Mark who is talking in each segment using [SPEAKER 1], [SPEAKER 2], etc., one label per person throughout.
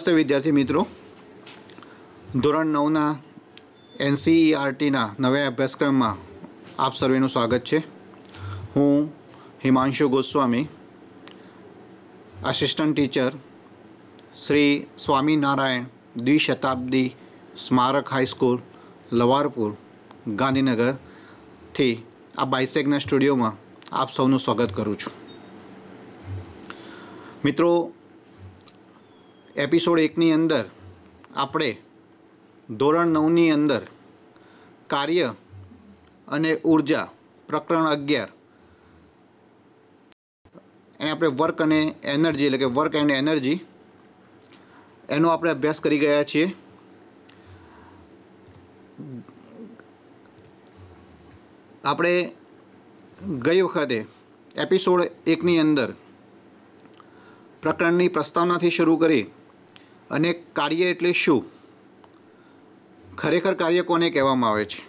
[SPEAKER 1] નમસ્તે વિદ્યાર્થી મિત્રો ધોરણ નવના એનસીઈઆરટીના નવા અભ્યાસક્રમમાં આપ સર્વેનું સ્વાગત છે હું હિમાંશુ ગોસ્વામી આસિસ્ટન્ટ ટીચર શ્રી સ્વામિનારાયણ દ્વિશતાબ્દી સ્મારક હાઈસ્કૂલ લવારપુર ગાંધીનગરથી આ બાઇસેકના સ્ટુડિયોમાં આપ સૌનું સ્વાગત કરું છું મિત્રો એપિસોડ એકની અંદર આપણે ધોરણ નવની અંદર કાર્ય અને ઉર્જા પ્રકરણ અગિયાર એને આપણે વર્ક અને એનર્જી એટલે કે વર્ક એન્ડ એનર્જી એનો આપણે અભ્યાસ કરી ગયા છીએ આપણે ગઈ વખતે એપિસોડ એકની અંદર પ્રકરણની પ્રસ્તાવનાથી શરૂ કરી અને કાર્ય એટલે શું ખરેખર કાર્ય કોને કહેવામાં આવે છે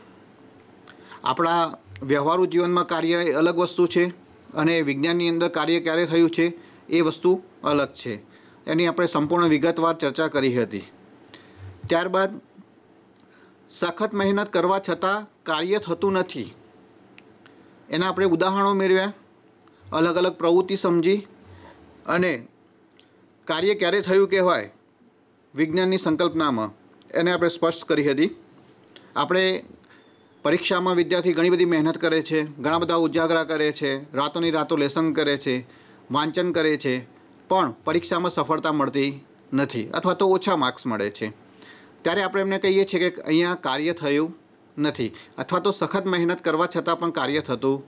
[SPEAKER 1] આપણા વ્યવહારુ જીવનમાં કાર્ય એ અલગ વસ્તુ છે અને વિજ્ઞાનની અંદર કાર્ય ક્યારે થયું છે એ વસ્તુ અલગ છે એની આપણે સંપૂર્ણ વિગતવાર ચર્ચા કરી હતી ત્યારબાદ સખત મહેનત કરવા છતાં કાર્ય થતું નથી એના આપણે ઉદાહરણો મેળવ્યા અલગ અલગ પ્રવૃત્તિ સમજી અને કાર્ય ક્યારે થયું કહેવાય વિજ્ઞાનની સંકલ્પનામાં એને આપણે સ્પષ્ટ કરી હતી આપણે પરીક્ષામાં વિદ્યાર્થી ઘણી બધી મહેનત કરે છે ઘણા બધા ઉજાગરા કરે છે રાતોની રાતો લેસન કરે છે વાંચન કરે છે પણ પરીક્ષામાં સફળતા મળતી નથી અથવા તો ઓછા માર્ક્સ મળે છે ત્યારે આપણે એમને કહીએ છીએ કે અહીંયા કાર્ય થયું નથી અથવા તો સખત મહેનત કરવા છતાં પણ કાર્ય થતું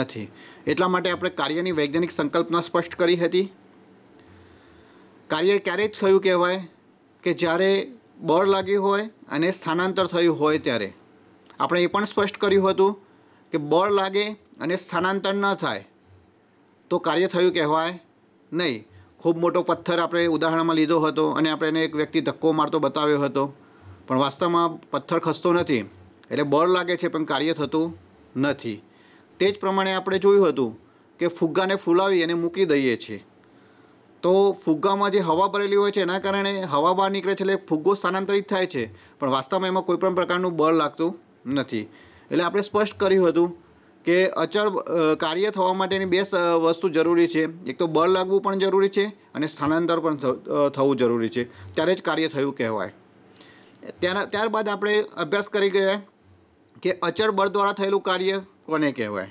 [SPEAKER 1] નથી એટલા માટે આપણે કાર્યની વૈજ્ઞાનિક સંકલ્પના સ્પષ્ટ કરી હતી કાર્ય ક્યારેય થયું કહેવાય કે જ્યારે બળ લાગ્યું હોય અને સ્થાનાંતર થયું હોય ત્યારે આપણે એ પણ સ્પષ્ટ કર્યું હતું કે બળ લાગે અને સ્થાનાંતર ન થાય તો કાર્ય થયું કહેવાય નહીં ખૂબ મોટો પથ્થર આપણે ઉદાહરણમાં લીધો હતો અને આપણે એને એક વ્યક્તિ ધક્કો મારતો બતાવ્યો હતો પણ વાસ્તવમાં પથ્થર ખસતો નથી એટલે બળ લાગે છે પણ કાર્ય થતું નથી તે જ પ્રમાણે આપણે જોયું હતું કે ફુગ્ગાને ફૂલાવી અને મૂકી દઈએ છીએ તો ફુગ્ગામાં જે હવા ભરેલી હોય છે એના કારણે હવા બહાર નીકળે છે એટલે ફુગ્ગો સ્થાનાંતરિત થાય છે પણ વાસ્તવમાં એમાં કોઈપણ પ્રકારનું બળ લાગતું નથી એટલે આપણે સ્પષ્ટ કર્યું હતું કે અચળ કાર્ય થવા માટેની બે વસ્તુ જરૂરી છે એક તો બળ લાગવું પણ જરૂરી છે અને સ્થાનાંતર પણ થવું જરૂરી છે ત્યારે જ કાર્ય થયું કહેવાય ત્યાર ત્યારબાદ આપણે અભ્યાસ કરી ગયા કે અચળ બળ દ્વારા થયેલું કાર્ય કોને કહેવાય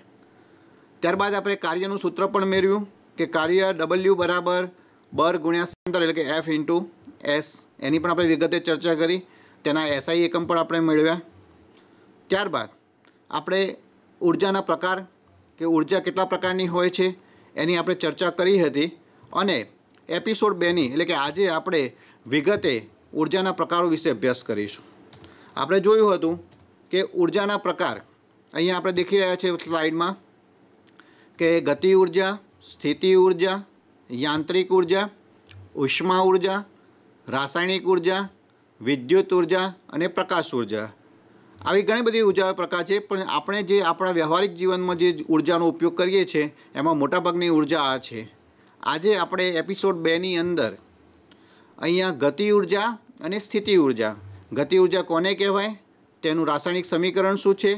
[SPEAKER 1] ત્યારબાદ આપણે કાર્યનું સૂત્ર પણ મેળવ્યું કે કાર્ય ડબલ્યુ બરાબર બર ગુણ્યા સમાંતર એટલે કે એફ ઇન્ટુ એસ એની પણ આપણે વિગતે ચર્ચા કરી તેના એસઆઈ એકમ પણ આપણે મેળવ્યા ત્યારબાદ આપણે ઉર્જાના પ્રકાર કે ઉર્જા કેટલા પ્રકારની હોય છે એની આપણે ચર્ચા કરી હતી અને એપિસોડ બેની એટલે કે આજે આપણે વિગતે ઉર્જાના પ્રકારો વિશે અભ્યાસ કરીશું આપણે જોયું હતું કે ઉર્જાના પ્રકાર અહીંયા આપણે દેખી રહ્યા છીએ સ્લાઇડમાં કે ગતિ ઉર્જા સ્થિતિ ઉર્જા યાંત્રિક ઉર્જા ઉષ્મા ઉર્જા રાસાયણિક ઉર્જા વિદ્યુત ઉર્જા અને પ્રકાશ ઉર્જા આવી ઘણી બધી ઉર્જા પ્રકાર છે પણ આપણે જે આપણા વ્યવહારિક જીવનમાં જે ઉર્જાનો ઉપયોગ કરીએ છીએ એમાં મોટાભાગની ઉર્જા આ છે આજે આપણે એપિસોડ બેની અંદર અહીંયા ગતિ ઉર્જા અને સ્થિતિ ઉર્જા ગતિ ઉર્જા કોને કહેવાય તેનું રાસાયણિક સમીકરણ શું છે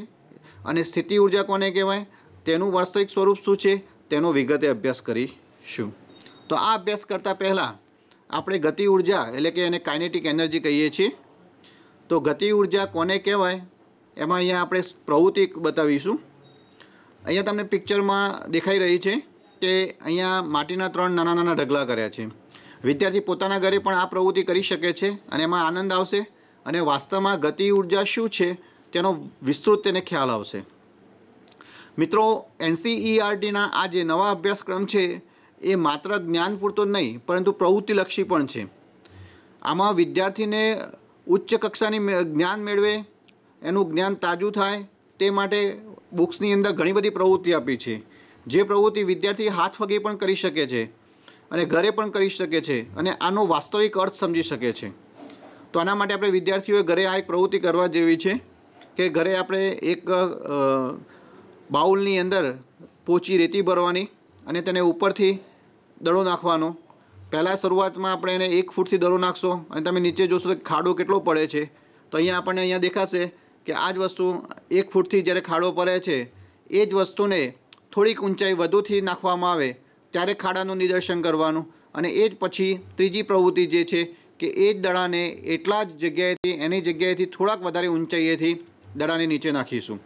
[SPEAKER 1] અને સ્થિતિ ઉર્જા કોને કહેવાય તેનું વાસ્તવિક સ્વરૂપ શું છે તેનો વિગતે અભ્યાસ કરીશું તો આ અભ્યાસ કરતાં પહેલાં આપણે ગતિ ઉર્જા એટલે કે એને કાઇનેટિક એનર્જી કહીએ છીએ તો ગતિ ઉર્જા કોને કહેવાય એમાં અહીંયા આપણે પ્રવૃત્તિ બતાવીશું અહીંયા તમને પિક્ચરમાં દેખાઈ રહી છે કે અહીંયા માટીના ત્રણ નાના નાના ઢગલા કર્યા છે વિદ્યાર્થી પોતાના ઘરે પણ આ પ્રવૃત્તિ કરી શકે છે અને એમાં આનંદ આવશે અને વાસ્તવમાં ગતિ ઉર્જા શું છે તેનો વિસ્તૃત તેને ખ્યાલ આવશે મિત્રો એનસીઈઆરટીના આ જે નવા અભ્યાસક્રમ છે એ માત્ર જ્ઞાન પૂરતો નહીં પરંતુ પ્રવૃત્તિલક્ષી પણ છે આમાં વિદ્યાર્થીને ઉચ્ચ કક્ષાની જ્ઞાન મેળવે એનું જ્ઞાન તાજું થાય તે માટે બુક્સની અંદર ઘણી બધી પ્રવૃત્તિ આપી છે જે પ્રવૃત્તિ વિદ્યાર્થી હાથ વગી પણ કરી શકે છે અને ઘરે પણ કરી શકે છે અને આનો વાસ્તવિક અર્થ સમજી શકે છે તો આના માટે આપણે વિદ્યાર્થીઓએ ઘરે આ એક પ્રવૃત્તિ કરવા જેવી છે કે ઘરે આપણે એક બાઉલની અંદર પોચી રેતી ભરવાની અને તેને ઉપરથી દડો નાખવાનો પહેલાં શરૂઆતમાં આપણે એને એક ફૂટથી દડો નાખશો અને તમે નીચે જોશો તો ખાડો કેટલો પડે છે તો અહીંયા આપણને અહીંયા દેખાશે કે આ જ વસ્તુ એક ફૂટથી જ્યારે ખાડો પડે છે એ જ વસ્તુને થોડીક ઊંચાઈ વધુથી નાખવામાં આવે ત્યારે ખાડાનું નિદર્શન કરવાનું અને એ જ પછી ત્રીજી પ્રવૃત્તિ જે છે કે એ જ દડાને એટલા જ જગ્યાએથી એની જગ્યાએથી થોડાક વધારે ઊંચાઈએથી દડાને નીચે નાખીશું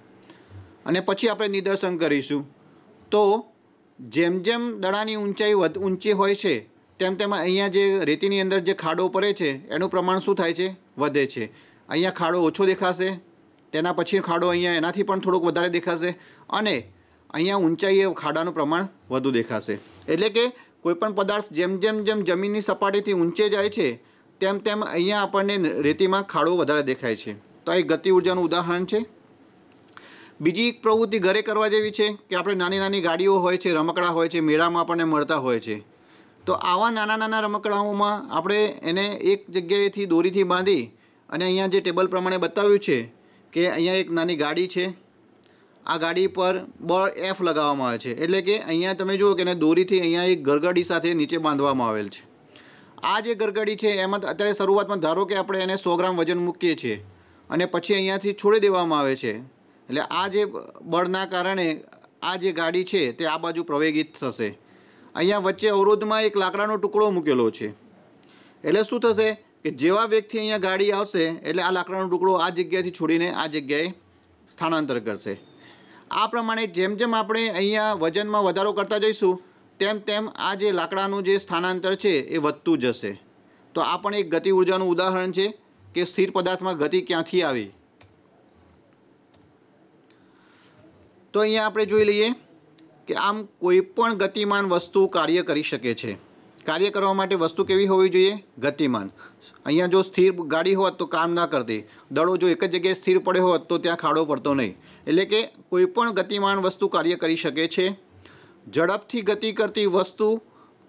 [SPEAKER 1] અને પછી આપણે નિદર્શન કરીશું તો જેમ જેમ દડાની ઊંચાઈ ઊંચી હોય છે તેમ તેમ અહીંયા જે રેતીની અંદર જે ખાડો પડે છે એનું પ્રમાણ શું થાય છે વધે છે અહીંયા ખાડો ઓછો દેખાશે તેના પછી ખાડો અહીંયા એનાથી પણ થોડોક વધારે દેખાશે અને અહીંયા ઊંચાઈએ ખાડાનું પ્રમાણ વધુ દેખાશે એટલે કે કોઈપણ પદાર્થ જેમ જેમ જેમ જમીનની સપાટીથી ઊંચે જાય છે તેમ તેમ અહીંયા આપણને રેતીમાં ખાડો વધારે દેખાય છે તો આ એક ગતિ ઉર્જાનું ઉદાહરણ છે બીજી એક પ્રવૃત્તિ ઘરે કરવા જેવી છે કે આપણે નાની નાની ગાડીઓ હોય છે રમકડા હોય છે મેળામાં આપણને મળતા હોય છે તો આવા નાના નાના રમકડાઓમાં આપણે એને એક જગ્યાએથી દોરીથી બાંધી અને અહીંયા જે ટેબલ પ્રમાણે બતાવ્યું છે કે અહીંયા એક નાની ગાડી છે આ ગાડી પર બળ એફ લગાવવામાં આવે છે એટલે કે અહીંયા તમે જુઓ કે એને દોરીથી અહીંયા એક ગરગડી સાથે નીચે બાંધવામાં આવેલ છે આ જે ગરગડી છે એમાં અત્યારે શરૂઆતમાં ધારો કે આપણે એને સો ગ્રામ વજન મૂકીએ છીએ અને પછી અહીંયાથી છોડી દેવામાં આવે છે એટલે આ જે બળના કારણે આ જે ગાડી છે તે આ બાજુ પ્રવેગિત થશે અહીંયા વચ્ચે અવરોધમાં એક લાકડાનો ટુકડો મૂકેલો છે એટલે શું થશે કે જેવા વ્યક્તિ અહીંયા ગાડી આવશે એટલે આ લાકડાનો ટુકડો આ જગ્યાએથી છોડીને આ જગ્યાએ સ્થાનાંતર કરશે આ પ્રમાણે જેમ જેમ આપણે અહીંયા વજનમાં વધારો કરતા જઈશું તેમ તેમ આ જે લાકડાનું જે સ્થાનાંતર છે એ વધતું જશે તો આ પણ એક ગતિ ઉર્જાનું ઉદાહરણ છે કે સ્થિર પદાર્થમાં ગતિ ક્યાંથી આવી તો અહીંયા આપણે જોઈ લઈએ કે આમ કોઈપણ ગતિમાન વસ્તુ કાર્ય કરી શકે છે કાર્ય કરવા માટે વસ્તુ કેવી હોવી જોઈએ ગતિમાન અહીંયા જો સ્થિર ગાડી હોત તો કામ ના કરતી દડો જો એક જ જગ્યાએ સ્થિર પડ્યો હોત તો ત્યાં ખાડો પડતો નહીં એટલે કે કોઈપણ ગતિમાન વસ્તુ કાર્ય કરી શકે છે ઝડપથી ગતિ કરતી વસ્તુ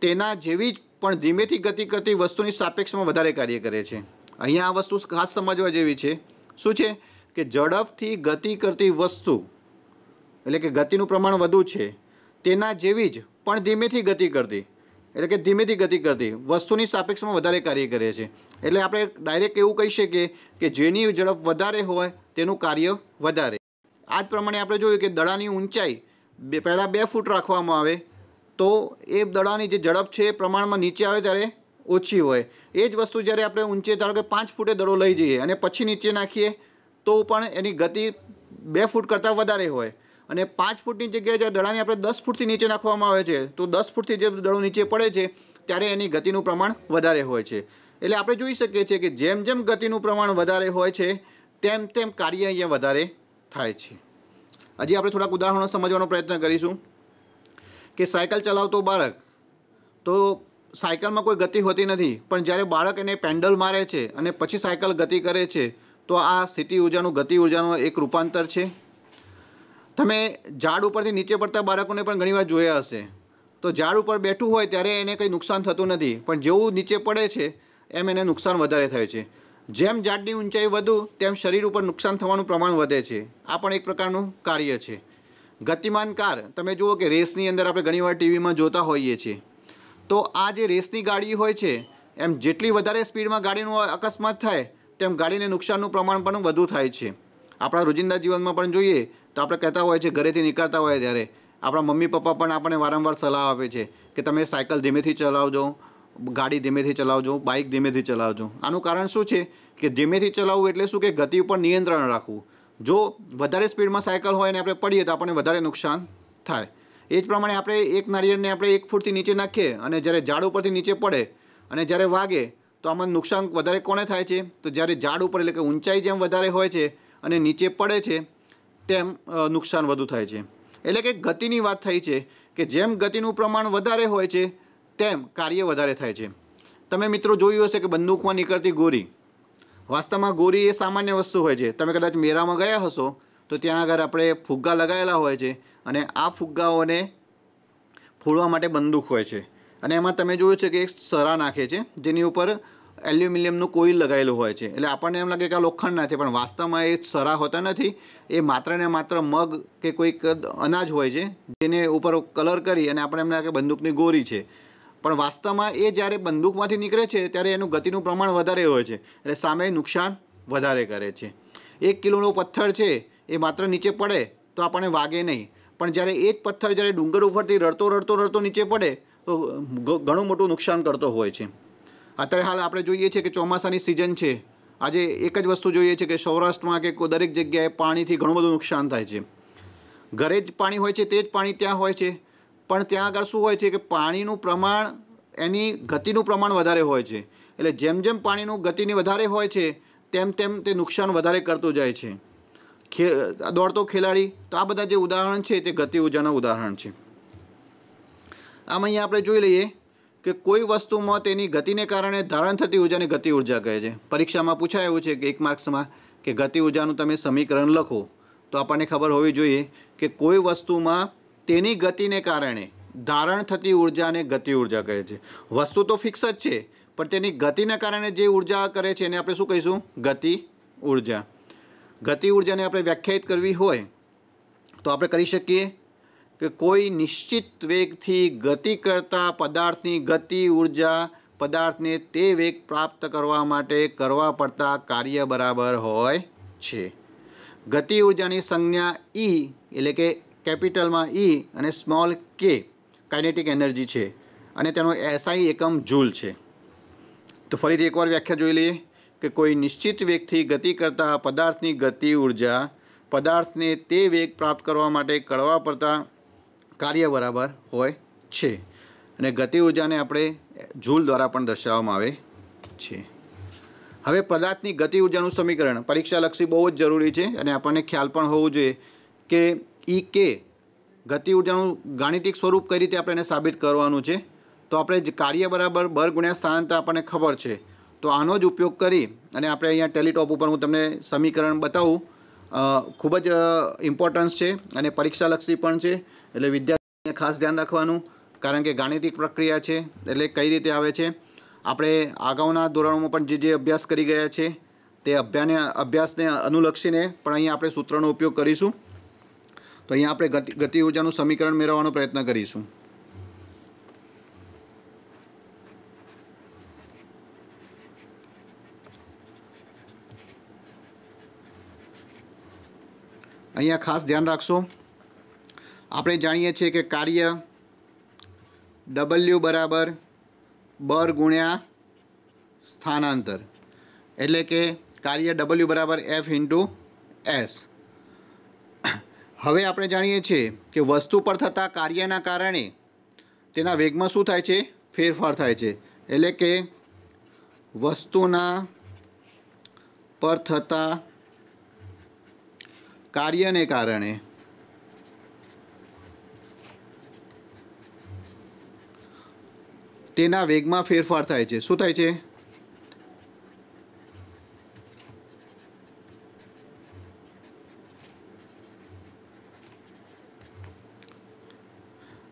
[SPEAKER 1] તેના જેવી જ પણ ધીમેથી ગતિ કરતી વસ્તુની સાપેક્ષમાં વધારે કાર્ય કરે છે અહીંયા આ વસ્તુ ખાસ સમજવા જેવી છે શું છે કે ઝડપથી ગતિ કરતી વસ્તુ એટલે કે ગતિનું પ્રમાણ વધુ છે તેના જેવી જ પણ ધીમેથી ગતિ કરતી એટલે કે ધીમેથી ગતિ કરતી વસ્તુની સાપેક્ષમાં વધારે કાર્ય કરે છે એટલે આપણે ડાયરેક્ટ એવું કહી શકીએ કે જેની ઝડપ વધારે હોય તેનું કાર્ય વધારે આ જ પ્રમાણે આપણે જોયું કે દડાની ઊંચાઈ બે પહેલાં બે ફૂટ રાખવામાં આવે તો એ દડાની જે ઝડપ છે એ પ્રમાણમાં નીચે આવે ત્યારે ઓછી હોય એ જ વસ્તુ જ્યારે આપણે ઊંચે ધારો કે પાંચ ફૂટે દડો લઈ જઈએ અને પછી નીચે નાખીએ તો પણ એની ગતિ બે ફૂટ કરતાં વધારે હોય અને પાંચ ફૂટની જગ્યાએ જ્યારે દડાને આપણે દસ ફૂટથી નીચે નાખવામાં આવે છે તો દસ ફૂટથી જે દડો નીચે પડે છે ત્યારે એની ગતિનું પ્રમાણ વધારે હોય છે એટલે આપણે જોઈ શકીએ છીએ કે જેમ જેમ ગતિનું પ્રમાણ વધારે હોય છે તેમ તેમ કાર્ય અહીંયા વધારે થાય છે હજી આપણે થોડાક ઉદાહરણો સમજવાનો પ્રયત્ન કરીશું કે સાયકલ ચલાવતો બાળક તો સાયકલમાં કોઈ ગતિ હોતી નથી પણ જ્યારે બાળક એને પેન્ડલ મારે છે અને પછી સાયકલ ગતિ કરે છે તો આ સ્થિતિ ઉર્જાનું ગતિ ઉર્જાનું એક રૂપાંતર છે તમે ઝાડ ઉપરથી નીચે પડતા બાળકોને પણ ઘણીવાર જોયા હશે તો ઝાડ ઉપર બેઠું હોય ત્યારે એને કંઈ નુકસાન થતું નથી પણ જેવું નીચે પડે છે એમ એને નુકસાન વધારે થાય છે જેમ ઝાડની ઊંચાઈ વધુ તેમ શરીર ઉપર નુકસાન થવાનું પ્રમાણ વધે છે આ પણ એક પ્રકારનું કાર્ય છે ગતિમાન કાર તમે જુઓ કે રેસની અંદર આપણે ઘણીવાર ટીવીમાં જોતા હોઈએ છીએ તો આ જે રેસની ગાડી હોય છે એમ જેટલી વધારે સ્પીડમાં ગાડીનો અકસ્માત થાય તેમ ગાડીને નુકસાનનું પ્રમાણ પણ વધુ થાય છે આપણા રોજિંદા જીવનમાં પણ જોઈએ તો આપણે કહેતા હોય છે ઘરેથી નીકળતા હોય ત્યારે આપણા મમ્મી પપ્પા પણ આપણને વારંવાર સલાહ આપે છે કે તમે સાયકલ ધીમેથી ચલાવજો ગાડી ધીમેથી ચલાવજો બાઇક ધીમેથી ચલાવજો આનું કારણ શું છે કે ધીમેથી ચલાવવું એટલે શું કે ગતિ ઉપર નિયંત્રણ રાખવું જો વધારે સ્પીડમાં સાયકલ હોય અને આપણે પડીએ તો આપણને વધારે નુકસાન થાય એ જ પ્રમાણે આપણે એક નારિયેળને આપણે એક ફૂટથી નીચે નાખીએ અને જ્યારે ઝાડ ઉપરથી નીચે પડે અને જ્યારે વાગે તો આમાં નુકસાન વધારે કોને થાય છે તો જ્યારે ઝાડ ઉપર એટલે કે ઊંચાઈ જેમ વધારે હોય છે અને નીચે પડે છે તેમ નુકસાન વધુ થાય છે એટલે કે ગતિની વાત થઈ છે કે જેમ ગતિનું પ્રમાણ વધારે હોય છે તેમ કાર્ય વધારે થાય છે તમે મિત્રો જોયું હશે કે બંદૂકમાં નીકળતી ગોરી વાસ્તવમાં ગોરી એ સામાન્ય વસ્તુ હોય છે તમે કદાચ મેળામાં ગયા હશો તો ત્યાં આગળ આપણે ફુગ્ગા લગાવેલા હોય છે અને આ ફુગ્ગાઓને ફોડવા માટે બંદૂક હોય છે અને એમાં તમે જોયું છે કે એક સરા નાખે છે જેની ઉપર એલ્યુમિનિયમનું કોઇલ લગાવેલું હોય છે એટલે આપણને એમ લાગે કે આ લોખંડના છે પણ વાસ્તવમાં એ સરા હોતા નથી એ માત્ર ને માત્ર મગ કે કોઈક અનાજ હોય છે જેને ઉપર કલર કરી અને આપણે એમ લાગે બંદૂકની ગોરી છે પણ વાસ્તવમાં એ જ્યારે બંદૂકમાંથી નીકળે છે ત્યારે એનું ગતિનું પ્રમાણ વધારે હોય છે એટલે સામે નુકસાન વધારે કરે છે એક કિલોનો પથ્થર છે એ માત્ર નીચે પડે તો આપણને વાગે નહીં પણ જ્યારે એ જ પથ્થર જ્યારે ડુંગર ઉપરથી રડતો રડતો રડતો નીચે પડે તો ઘણું મોટું નુકસાન કરતો હોય છે અત્યારે હાલ આપણે જોઈએ છીએ કે ચોમાસાની સિઝન છે આજે એક જ વસ્તુ જોઈએ છે કે સૌરાષ્ટ્રમાં કે દરેક જગ્યાએ પાણીથી ઘણું બધું નુકસાન થાય છે ઘરે જ પાણી હોય છે તે જ પાણી ત્યાં હોય છે પણ ત્યાં આગળ શું હોય છે કે પાણીનું પ્રમાણ એની ગતિનું પ્રમાણ વધારે હોય છે એટલે જેમ જેમ પાણીનું ગતિની વધારે હોય છે તેમ તેમ તે નુકસાન વધારે કરતું જાય છે ખે દોડતો ખેલાડી તો આ બધા જે ઉદાહરણ છે તે ગતિ ઉર્જાના ઉદાહરણ છે આમ અહીંયા આપણે જોઈ લઈએ કે કોઈ વસ્તુમાં તેની ગતિને કારણે ધારણ થતી ઉર્જાને ગતિ ઉર્જા કહે છે પરીક્ષામાં પૂછાય એવું છે કે એક માર્ક્સમાં કે ગતિ ઉર્જાનું તમે સમીકરણ લખો તો આપણને ખબર હોવી જોઈએ કે કોઈ વસ્તુમાં તેની ગતિને કારણે ધારણ થતી ઉર્જાને ગતિ ઉર્જા કહે છે વસ્તુ તો ફિક્સ જ છે પણ તેની ગતિને કારણે જે ઉર્જા કરે છે એને આપણે શું કહીશું ગતિ ઉર્જા ગતિ ઉર્જાને આપણે વ્યાખ્યાયિત કરવી હોય તો આપણે કરી શકીએ કે કોઈ નિશ્ચિત વેગથી ગતિ કરતા પદાર્થની ગતિ ઉર્જા પદાર્થને તે વેગ પ્રાપ્ત કરવા માટે કરવા પડતા કાર્ય બરાબર હોય છે ગતિ ઉર્જાની સંજ્ઞા ઈ e, એટલે કે કેપિટલમાં ઈ e અને સ્મોલ કે કાઇનેટિક એનર્જી છે અને તેનો એસઆઈ એકમ જૂલ છે તો ફરીથી એકવાર વ્યાખ્યા જોઈ લઈએ કે કોઈ નિશ્ચિત વેગથી ગતિ કરતા પદાર્થની ગતિ ઉર્જા પદાર્થને તે વેગ પ્રાપ્ત કરવા માટે કરવા પડતા કાર્ય બરાબર હોય છે અને ગતિ ઉર્જાને આપણે ઝૂલ દ્વારા પણ દર્શાવવામાં આવે છે હવે પદાર્થની ગતિ ઉર્જાનું સમીકરણ પરીક્ષાલક્ષી બહુ જ જરૂરી છે અને આપણને ખ્યાલ પણ હોવું જોઈએ કે ઈ કે ગતિ ઉર્જાનું ગાણિતિક સ્વરૂપ કઈ રીતે આપણે એને સાબિત કરવાનું છે તો આપણે જ કાર્ય બરાબર બર ગુણ્યા સ્થાનતા આપણને ખબર છે તો આનો જ ઉપયોગ કરી અને આપણે અહીંયા ટેલિટોપ ઉપર હું તમને સમીકરણ બતાવું ખૂબ જ ઇમ્પોર્ટન્સ છે અને પરીક્ષાલક્ષી પણ છે એટલે વિદ્યાર્થીને ખાસ ધ્યાન રાખવાનું કારણ કે ગાણિતિક પ્રક્રિયા છે એટલે કઈ રીતે આવે છે આપણે અગાઉના ધોરણોમાં પણ જે જે અભ્યાસ કરી ગયા છે તે અભ્યાને અભ્યાસને અનુલક્ષીને પણ અહીંયા આપણે સૂત્રનો ઉપયોગ કરીશું તો અહીંયા આપણે ગતિ ગતિ ઉર્જાનું સમીકરણ મેળવવાનો પ્રયત્ન કરીશું અહીંયા ખાસ ધ્યાન રાખશો આપણે જાણીએ છીએ કે કાર્ય ડબલ્યુ બરાબર બર ગુણ્યા સ્થાનાંતર એટલે કે કાર્ય ડબલ્યુ બરાબર એફ ઇન્ટુ એસ હવે આપણે જાણીએ છીએ કે વસ્તુ પર થતા કાર્યના કારણે તેના વેગમાં શું થાય છે ફેરફાર થાય છે એટલે કે વસ્તુના પર થતા કાર્યને કારણે તેના વેગમાં ફેરફાર થાય છે શું થાય છે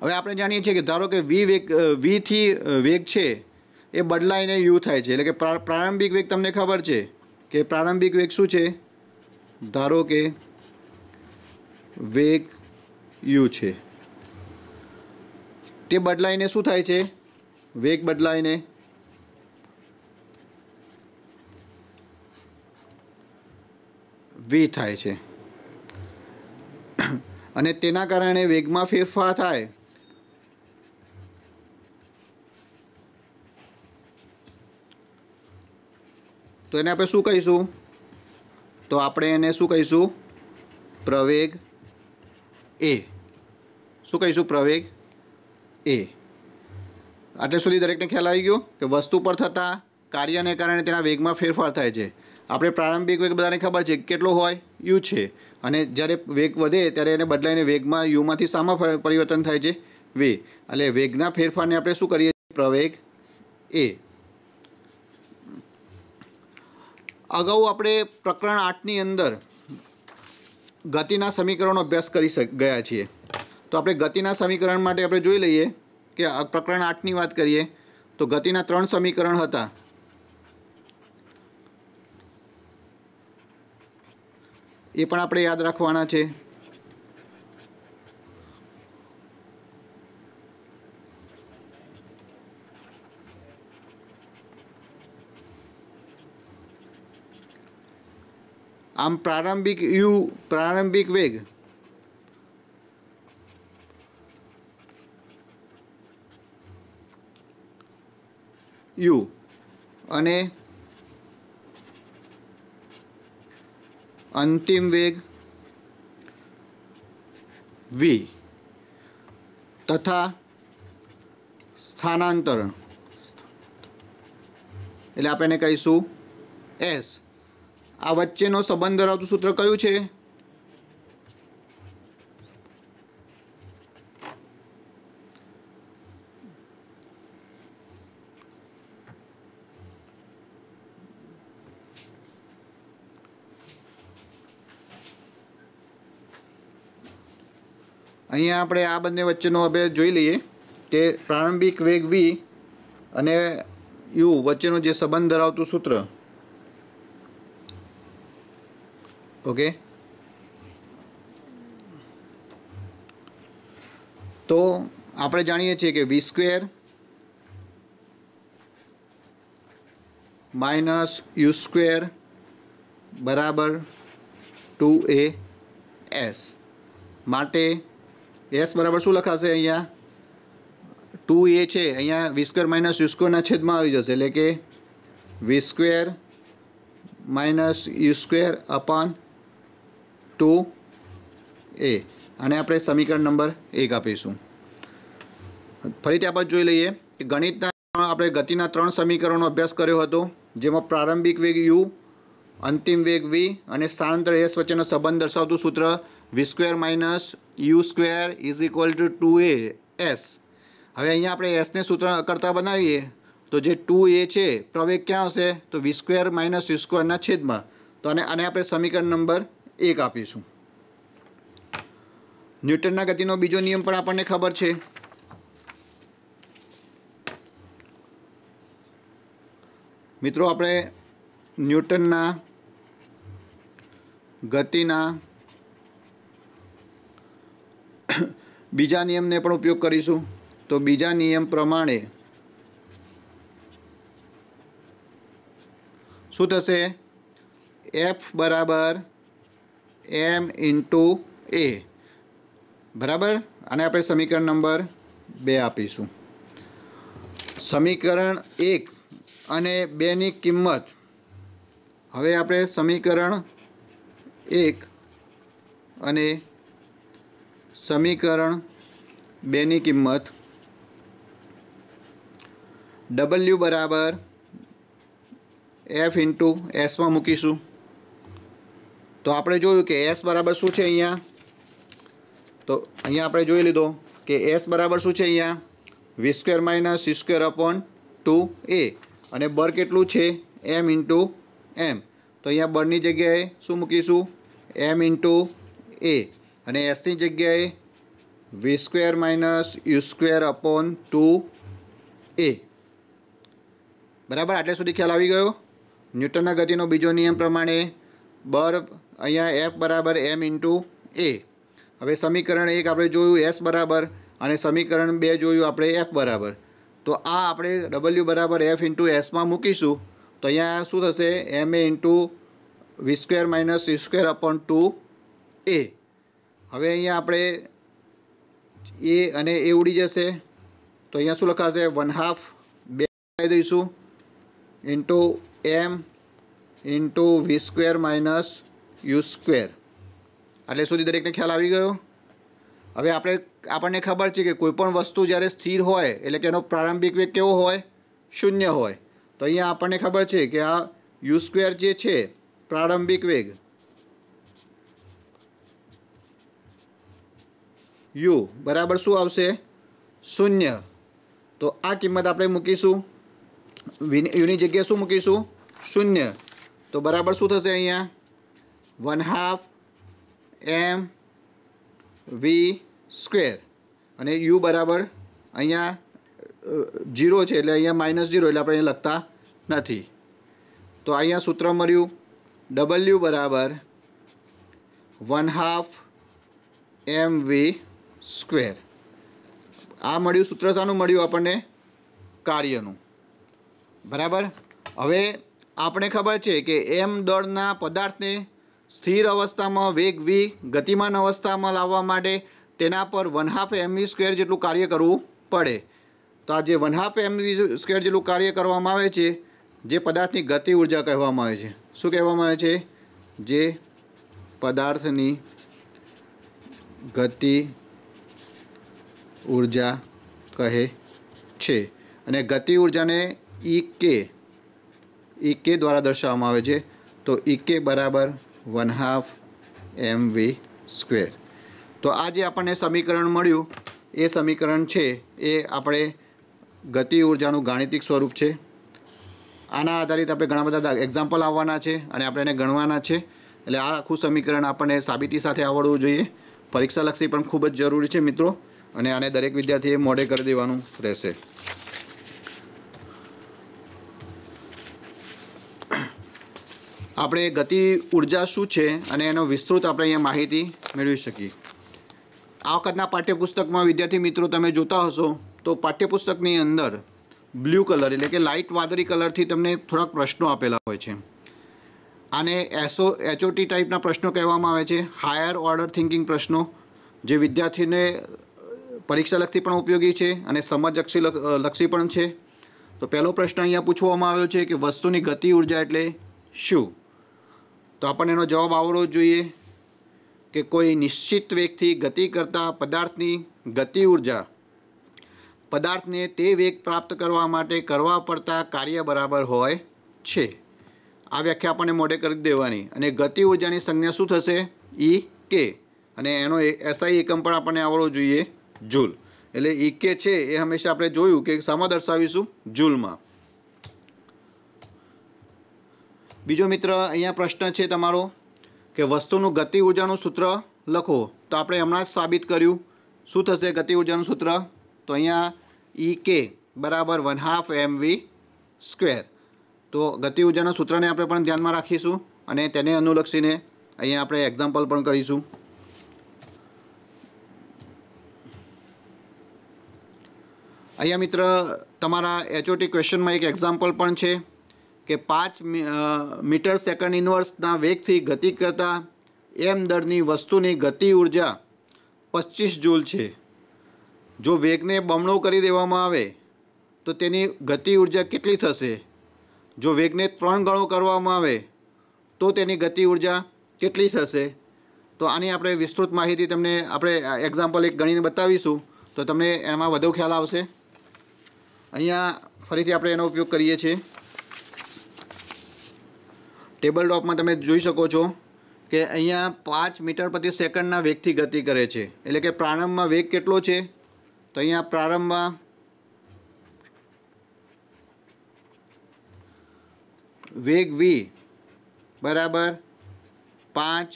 [SPEAKER 1] હવે આપણે જાણીએ છીએ કે ધારો કે વી વેગ વીથી વેગ છે એ બદલાઈને યુ થાય છે એટલે કે પ્રારંભિક વેગ તમને ખબર છે કે પ્રારંભિક વેગ શું છે ધારો કે વેગ યુ છે તે બદલાઈને શું થાય છે વેગ બદલાઈને વી થાય છે અને તેના કારણે વેગમાં ફેરફાર થાય તો એને આપણે શું કહીશું તો આપણે એને શું કહીશું પ્રવેગ એ શું કહીશું પ્રવેગ એ આટલે સુધી દરેકને ખ્યાલ આવી ગયો કે વસ્તુ પર થતા કાર્યને કારણે તેના વેગમાં ફેરફાર થાય છે આપણે પ્રારંભિક વેગ બધાને ખબર છે કેટલો હોય યુ છે અને જ્યારે વેગ વધે ત્યારે એને બદલાઈને વેગમાં યુમાંથી સામાં પરિવર્તન થાય છે વે એટલે વેગના ફેરફારને આપણે શું કરીએ પ્રવેગ એ અગાઉ આપણે પ્રકરણ આઠની અંદર ગતિના સમીકરણનો અભ્યાસ કરી ગયા છીએ તો આપણે ગતિના સમીકરણ માટે આપણે જોઈ લઈએ કે પ્રકરણ આઠની વાત કરીએ તો ગતિના ત્રણ સમીકરણ હતા એ પણ આપણે યાદ રાખવાના છે આમ પ્રારંભિક યુ પ્રારંભિક વેગ યુ અને અંતિમ વેગ વી તથા સ્થાનાંતરણ એટલે આપણે કહીશું એસ આ વચ્ચેનો સંબંધ ધરાવતું સૂત્ર કયું છે અહીંયા આપણે આ બંને વચ્ચેનો અભેદ જોઈ લઈએ કે પ્રારંભિક વેગ વી અને યુ વચ્ચેનો જે સંબંધ ધરાવતું સૂત્ર ઓકે તો આપણે જાણીએ છીએ કે V square minus U square બરાબર ટુ એ એસ માટે એસ બરાબર શું લખાશે અહીંયા ટુ એ છે અહીંયા વી માઇનસ યુ છેદમાં આવી જશે એટલે કે V square minus U square upon two A અને આપણે સમીકરણ નંબર એક આપીશું ફરીથી આપણે જોઈ લઈએ કે ગણિતના આપણે ગતિના ત્રણ સમીકરણનો અભ્યાસ કર્યો હતો જેમાં પ્રારંભિક વેગ યુ અંતિમ વેગ વી અને સ્થળાંતર એસ વચ્ચેનો સંબંધ દર્શાવતું સૂત્ર V minus U square is equal to two A S હવે અહીંયા આપણે એસને સૂત્ર કરતાં બનાવીએ તો જે ટુ એ છે પ્રવેગ ક્યાં આવશે તો વી સ્ક્વેર માઇનસ યુ સ્ક્વેરના છેદમાં તો અને આને આપણે સમીકરણ નંબર એક આપીશું ન્યૂટનના ગતિનો બીજો નિયમ પણ આપણને ખબર છે મિત્રો આપણે ન્યૂટનના ગતિના બીજા નિયમને પણ ઉપયોગ કરીશું તો બીજા નિયમ પ્રમાણે શું થશે એફ બરાબર એમ ઇન્ટુ એ બરાબર અને આપણે સમીકરણ નંબર બે આપીશું સમીકરણ એક અને બેની કિંમત હવે આપણે સમીકરણ એક અને સમીકરણ બેની કિંમત ડબલ્યુ બરાબર એફ ઇન્ટુ એસમાં મૂકીશું તો આપણે જોયું કે એસ બરાબર શું છે અહીંયા તો અહીંયા આપણે જોઈ લીધો કે એસ બરાબર શું છે અહીંયા V square minus C square upon two A અને બર કેટલું છે એમ ઇન્ટુ એમ તો અહીંયા બરની જગ્યાએ શું મૂકીશું એમ ઇન્ટુ એ અને એસની જગ્યાએ V square minus U square upon two A બરાબર આટલે સુધી ખ્યાલ આવી ગયો ન્યૂટનના ગતિનો બીજો નિયમ પ્રમાણે બર અહીંયા એફ બરાબર એમ ઇન્ટુ એ હવે સમીકરણ એક આપણે જોયું એસ બરાબર અને સમીકરણ બે જોયું આપણે એફ બરાબર તો આ આપણે ડબલ્યુ બરાબર એફ ઇન્ટુ એસમાં મૂકીશું તો અહીંયા શું થશે M A into V square minus C square upon two A હવે અહીંયા આપણે એ અને એ ઉડી જશે તો અહીંયા શું લખાશે વન હાફ બે દઈશું into M into V square minus U square એટલે સુધી દરેકને ખ્યાલ આવી ગયો હવે આપણે આપણને ખબર છે કે કોઈપણ વસ્તુ જ્યારે સ્થિર હોય એટલે કે એનો પ્રારંભિક વેગ કેવો હોય શૂન્ય હોય તો અહીંયા આપણને ખબર છે કે આ યુ સ્ક્વેર જે છે પ્રારંભિક વેગ યુ બરાબર શું આવશે શૂન્ય તો આ કિંમત આપણે મૂકીશું યુની જગ્યાએ શું મૂકીશું શૂન્ય તો બરાબર શું થશે અહીંયા one half M V square અને યુ બરાબર અહીંયા જીરો છે એટલે અહીંયા માઇનસ જીરો એટલે આપણે અહીંયા લખતા નથી તો અહીંયા સૂત્ર મળ્યું ડબલ્યુ બરાબર one half M V square આ મળ્યું સૂત્ર શાનું મળ્યું આપણને કાર્યનું બરાબર હવે આપણે ખબર છે કે એમ દળના પદાર્થને સ્થિર અવસ્થામાં વેગ વી ગતિમાન અવસ્થામાં લાવવા માટે તેના પર વન હાફ એમવી સ્ક્વેર જેટલું કાર્ય કરવું પડે તો આ જે વન હાફ એમવી સ્ક્વેર જેટલું કાર્ય કરવામાં આવે છે જે પદાર્થની ગતિ ઉર્જા કહેવામાં આવે છે શું કહેવામાં આવે છે જે પદાર્થની ગતિ ઉર્જા કહે છે અને ગતિ ઉર્જાને ઈ કે ઈ દ્વારા દર્શાવવામાં આવે છે તો ઈ e કે બરાબર one half M V square તો આ જે આપણને સમીકરણ મળ્યું એ સમીકરણ છે એ આપણે ગતિ ઉર્જાનું ગાણિતિક સ્વરૂપ છે આના આધારિત આપણે ઘણા બધા એક્ઝામ્પલ આવવાના છે અને આપણે એને ગણવાના છે એટલે આ આખું સમીકરણ આપણને સાબિતી સાથે આવડવું જોઈએ પરીક્ષાલક્ષી પણ ખૂબ જ જરૂરી છે મિત્રો અને આને દરેક વિદ્યાર્થીએ મોડે કરી દેવાનું રહેશે આપણે ગતિ ઉર્જા શું છે અને એનો વિસ્તૃત આપણે અહીંયા માહિતી મેળવી શકીએ આ વખતના પાઠ્યપુસ્તકમાં વિદ્યાર્થી મિત્રો તમે જોતા હશો તો પાઠ્યપુસ્તકની અંદર બ્લુ કલર એટલે કે લાઇટ વાદળી કલરથી તમને થોડાક પ્રશ્નો આપેલા હોય છે આને એસો એચઓટી ટાઈપના પ્રશ્નો કહેવામાં આવે છે હાયર ઓર્ડર થિંકિંગ પ્રશ્નો જે વિદ્યાર્થીને પરીક્ષાલક્ષી પણ ઉપયોગી છે અને સમાજલક્ષી લક્ષી પણ છે તો પહેલો પ્રશ્ન અહીંયા પૂછવામાં આવ્યો છે કે વસ્તુની ગતિ ઉર્જા એટલે શું તો આપણને એનો જવાબ આવડવો જોઈએ કે કોઈ નિશ્ચિત વેગથી ગતિ કરતા પદાર્થની ગતિ ઉર્જા પદાર્થને તે વેગ પ્રાપ્ત કરવા માટે કરવા પડતા કાર્ય બરાબર હોય છે આ વ્યાખ્યા આપણને મોઢે કરી દેવાની અને ગતિ ઉર્જાની સંજ્ઞા શું થશે ઈ કે અને એનો એસઆઈ એકમ પણ આપણને આવડવો જોઈએ જૂલ એટલે ઈકે છે એ હંમેશા આપણે જોયું કે શામાં દર્શાવીશું જૂલમાં બીજો મિત્ર અહીંયા પ્રશ્ન છે તમારો કે વસ્તુનું ગતિ ઉર્જાનું સૂત્ર લખો તો આપણે હમણાં જ સાબિત કર્યું શું થશે ગતિ ઉર્જાનું સૂત્ર તો અહીંયા ઈ કે બરાબર one half M V square તો ગતિ ઉર્જાના સૂત્રને આપણે પણ ધ્યાનમાં રાખીશું અને તેને અનુલક્ષીને અહીંયા આપણે એક્ઝામ્પલ પણ કરીશું અહીંયા મિત્ર તમારા એચઓટી ક્વેશ્ચનમાં એક એક્ઝામ્પલ પણ છે કે પાંચ મીટર સેકન્ડ ઇન્વર્સના વેગથી ગતિ કરતા એમ દરની વસ્તુની ગતિ ઉર્જા પચીસ જૂલ છે જો વેગને બમણો કરી દેવામાં આવે તો તેની ગતિ ઉર્જા કેટલી થશે જો વેગને ત્રણ ગણો કરવામાં આવે તો તેની ગતિ ઉર્જા કેટલી થશે તો આની આપણે વિસ્તૃત માહિતી તમને આપણે એક્ઝામ્પલ એક ગણીને બતાવીશું તો તમને એમાં વધુ ખ્યાલ આવશે અહીંયા ફરીથી આપણે એનો ઉપયોગ કરીએ છીએ ટેબલ ટોપમાં તમે જોઈ શકો છો કે અહીંયા પાંચ મીટર પ્રતિ સેકન્ડના વેગથી ગતિ કરે છે એટલે કે પ્રારંભમાં વેગ કેટલો છે તો અહીંયા પ્રારંભમાં વેગ વી બરાબર પાંચ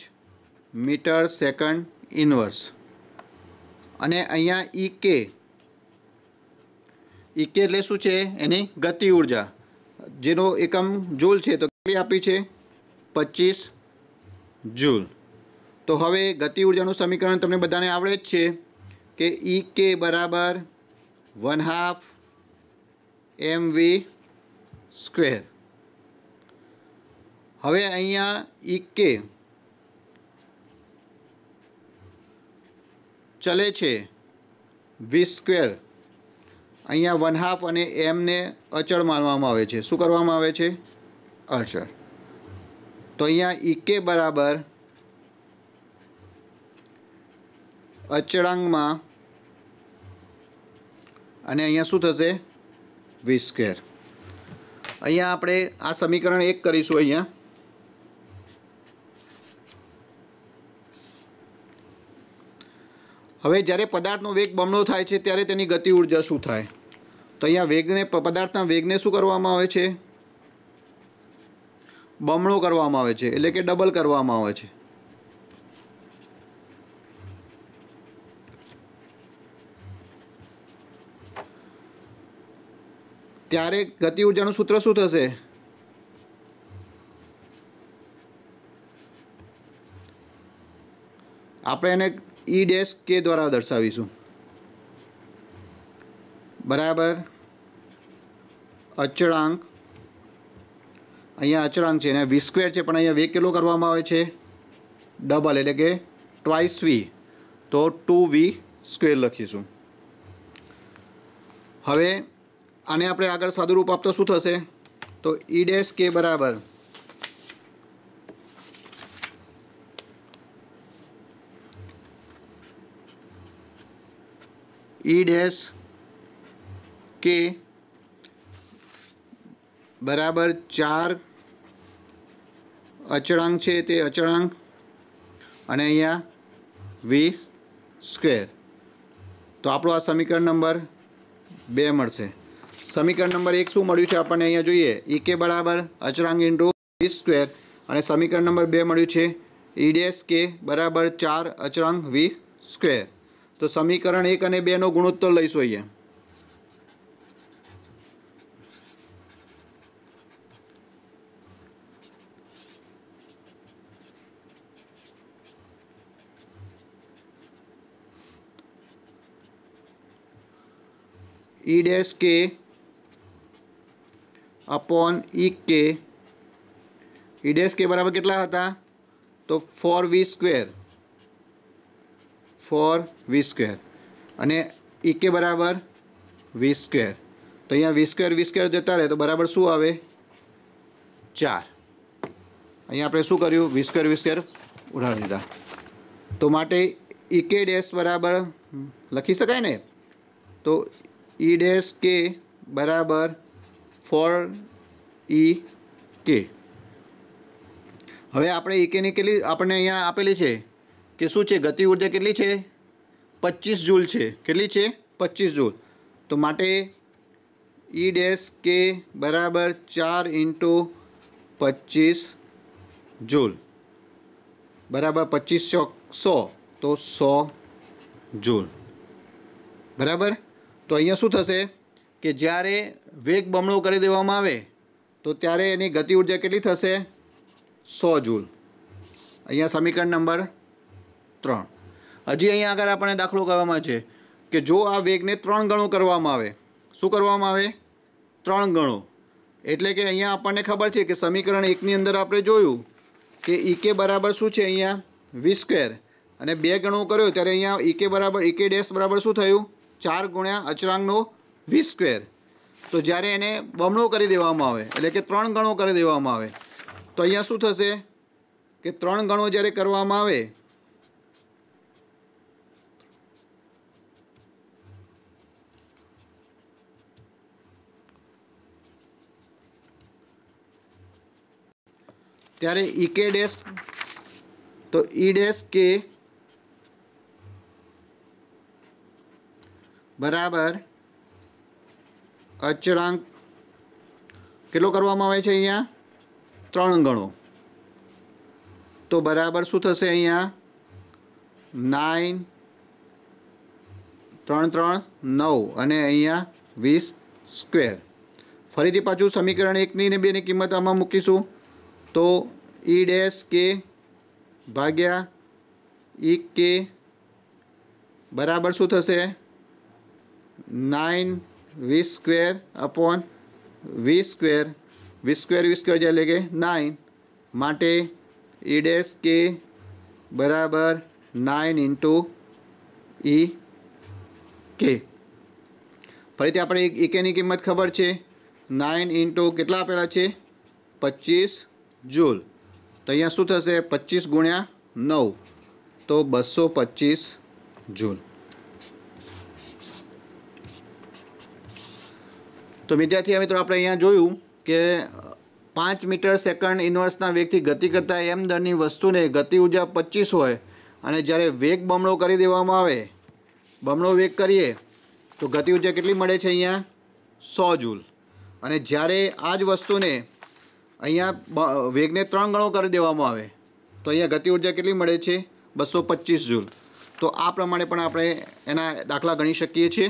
[SPEAKER 1] મીટર સેકન્ડ ઇનવર્સ અને અહીંયા ઈ e કે ઈકે એટલે શું છે એની ગતિ ઉર્જા જેનો એકમ જૂલ છે તો કેટલી આપી છે પચીસ જૂલ તો હવે ગતિ ઉર્જાનું સમીકરણ તમને બધાને આવડે જ છે કે ઈ કે બરાબર one half M V square હવે અહીંયા ઈ કે ચલે છે વી સ્ક્વેર અહીંયા વન હાફ અને એમને અચળ માનવામાં આવે છે શું કરવામાં આવે છે અચળ તો અહીંયા ઈકે બરાબર અચળાંકમાં અને અહીંયા શું થશે વી સ્કેર અહીંયા આપણે આ સમીકરણ એક કરીશું અહીંયા હવે જ્યારે પદાર્થનો વેગ બમણો થાય છે ત્યારે તેની ગતિ ઉર્જા શું થાય તો અહીંયા વેગને પદાર્થના વેગને શું કરવામાં આવે છે બમણો કરવામાં આવે છે એટલે કે ડબલ કરવામાં આવે છે ત્યારે ગતિ ઉર્જાનું સૂત્ર શું થશે આપણે એને ઈ ડેશ કે દ્વારા દર્શાવીશું બરાબર અચળાંક અહીંયા અચળાંક છે અને વી સ્ક્વેર છે પણ અહીંયા વે કેટલો કરવામાં આવે છે ડબલ એટલે કે ટ્વાઇસ વી તો ટુ વી સ્ક્વેર લખીશું હવે આને આપણે આગળ સાદુરૂપ આપતો શું થશે તો ઈ ડેશ કે બરાબર ઈ ડેશ કે બરાબર ચાર અચળાંક છે તે અચળાંક અને અહીંયા વી સ્ક્વેર તો આપણો આ સમીકરણ નંબર બે મળશે સમીકરણ નંબર એક શું મળ્યું છે આપણને અહીંયા જોઈએ ઈ e કે બરાબર અચળાંક ઇન્ટુ વી સ્ક્વેર અને સમીકરણ નંબર બે મળ્યું છે ઈ ડેશ કે બરાબર ચાર અચળાંક વી સ્ક્વેર તો સમીકરણ એક અને બેનો ગુણોત્તર લઈશું અહીંયા ઈ ડેશ કે અપોન ઈ કે ઈ ડેશ કે બરાબર કેટલા હતા તો four V square four V square અને ઈ કે બરાબર વી સ્ક્વેર તો અહીંયા વી સ્ક્વેર વી સ્ક્વેર જતા રહે તો બરાબર શું આવે ચાર અહીંયા આપણે શું કર્યું વી સ્ક્વેર વી સ્ક્વેર ઉડાડી દીધા તો માટે ઈ કે ડેશ બરાબર લખી શકાય ને તો ઈ ડેશ કે બરાબર ફોર ઈ કે હવે આપણે ઈકેની કેટલી આપણને અહીંયા આપેલી છે કે શું છે ગતિ ઉર્જા કેટલી છે પચીસ જૂલ છે કેટલી છે પચીસ જૂલ તો માટે ઈ ડેશ કે બરાબર ચાર ઇન્ટુ પચીસ જૂલ બરાબર પચીસ સો સો તો સો જૂલ બરાબર તો અહીંયા શું થશે કે જ્યારે વેગ બમણો કરી દેવામાં આવે તો ત્યારે એની ગતિ ઉર્જા કેટલી થશે સો જૂલ અહીંયા સમીકરણ નંબર ત્રણ હજી અહીંયા આગળ આપણને દાખલો કરવામાં છે કે જો આ વેગને ત્રણ ગણો કરવામાં આવે શું કરવામાં આવે ત્રણ ગણો એટલે કે અહીંયા આપણને ખબર છે કે સમીકરણ એકની અંદર આપણે જોયું કે ઈકે e બરાબર શું છે અહીંયા વી સ્ક્વેર અને બે ગણો કર્યો ત્યારે અહીંયા ઈકે e બરાબર ઈકે e ડેસ બરાબર શું થયું ચાર ગુણ્યા અચરાંગનો વી સ્ક્વેર તો જ્યારે એને બમણો કરી દેવામાં આવે એટલે કે ત્રણ ગણો કરી દેવામાં આવે તો અહીંયા શું થશે કે ત્રણ ગણો જ્યારે કરવામાં આવે ત્યારે ઈકે કે ડેશ તો ઈ ડેશ કે બરાબર અચળાંક કેટલો કરવામાં આવે છે અહીંયા ત્રણ ગણો તો બરાબર શું થશે અહીંયા નાઇન ત્રણ ત્રણ નવ અને અહીંયા વીસ સ્ક્વેર ફરીથી પાછું સમીકરણ એકની ને બેની કિંમત આમાં મૂકીશું તો e'k ભાગ્યા ek બરાબર શું થશે 9 v^2 / v^2 v^2 u^2 જઈ લે કે 9 માટે e'k બરાબર 9 * e k ફરીથી આપણે ek ની કિંમત ખબર છે 9 * કેટલા આ ペ લા છે 25 જૂલ તો અહીંયા શું થશે પચીસ ગુણ્યા નવ તો બસો પચીસ જૂલ તો વિદ્યાર્થી મિત્રો આપણે અહીંયા જોયું કે પાંચ મીટર સેકન્ડ ઇન્વર્સના વેગથી ગતિ કરતા એમ દરની વસ્તુને ગતિ ઉર્જા પચીસ હોય અને જ્યારે વેગ બમણો કરી દેવામાં આવે બમણો વેગ કરીએ તો ગતિ ઉર્જા કેટલી મળે છે અહીંયા સો જૂલ અને જ્યારે આ જ વસ્તુને અહીંયા વેગને ત્રણ ગણો કરી દેવામાં આવે તો અહીંયા ગતિ ઉર્જા કેટલી મળે છે બસો પચીસ જૂલ તો આ પ્રમાણે પણ આપણે એના દાખલા ગણી શકીએ છીએ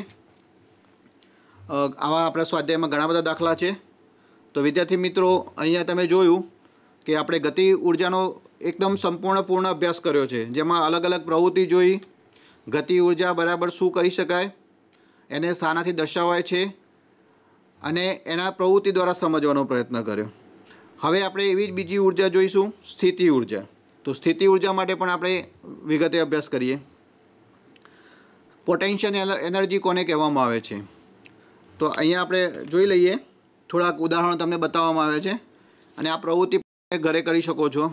[SPEAKER 1] આવા આપણા સ્વાધ્યાયમાં ઘણા બધા દાખલા છે તો વિદ્યાર્થી મિત્રો અહીંયા તમે જોયું કે આપણે ગતિ ઉર્જાનો એકદમ સંપૂર્ણપૂર્ણ અભ્યાસ કર્યો છે જેમાં અલગ અલગ પ્રવૃત્તિ જોઈ ગતિ ઉર્જા બરાબર શું કરી શકાય એને શાનાથી દર્શાવાય છે અને એના પ્રવૃત્તિ દ્વારા સમજવાનો પ્રયત્ન કર્યો હવે આપણે એવી જ બીજી ઉર્જા જોઈશું સ્થિતિ ઉર્જા તો સ્થિતિ ઉર્જા માટે પણ આપણે વિગતે અભ્યાસ કરીએ પોટેન્શિયલ એનર્જી કોને કહેવામાં આવે છે તો અહીંયા આપણે જોઈ લઈએ થોડાક ઉદાહરણો તમને બતાવવામાં આવે છે અને આ પ્રવૃત્તિ ઘરે કરી શકો છો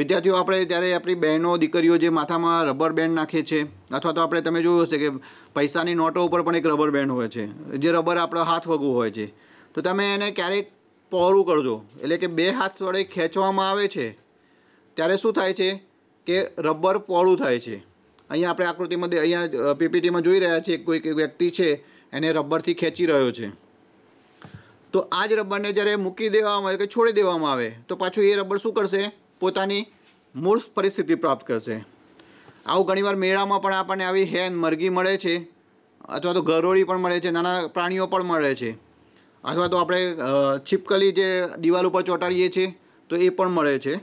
[SPEAKER 1] વિદ્યાર્થીઓ આપણે ત્યારે આપણી બહેનો દીકરીઓ જે માથામાં રબર બેન્ડ નાખે છે અથવા તો આપણે તમે જોયું હશે કે પૈસાની નોટો ઉપર પણ એક રબર બેન્ડ હોય છે જે રબર આપણો હાથ વગવું હોય છે તો તમે એને ક્યારેક પહોળું કરજો એટલે કે બે હાથ વડે ખેંચવામાં આવે છે ત્યારે શું થાય છે કે રબર પહોળું થાય છે અહીંયા આપણે આકૃતિમાં અહીંયા પીપીટીમાં જોઈ રહ્યા છીએ કોઈક વ્યક્તિ છે એને રબરથી ખેંચી રહ્યો છે તો આ જ રબરને જ્યારે મૂકી દેવામાં આવે કે છોડી દેવામાં આવે તો પાછું એ રબર શું કરશે પોતાની મૂળ પરિસ્થિતિ પ્રાપ્ત કરશે આવું ઘણીવાર મેળામાં પણ આપણને આવી હેન મરઘી મળે છે અથવા તો ગરોળી પણ મળે છે નાના પ્રાણીઓ પણ મળે છે અથવા તો આપણે છીપકલી જે દિવાલ ઉપર ચોંટાડીએ છીએ તો એ પણ મળે છે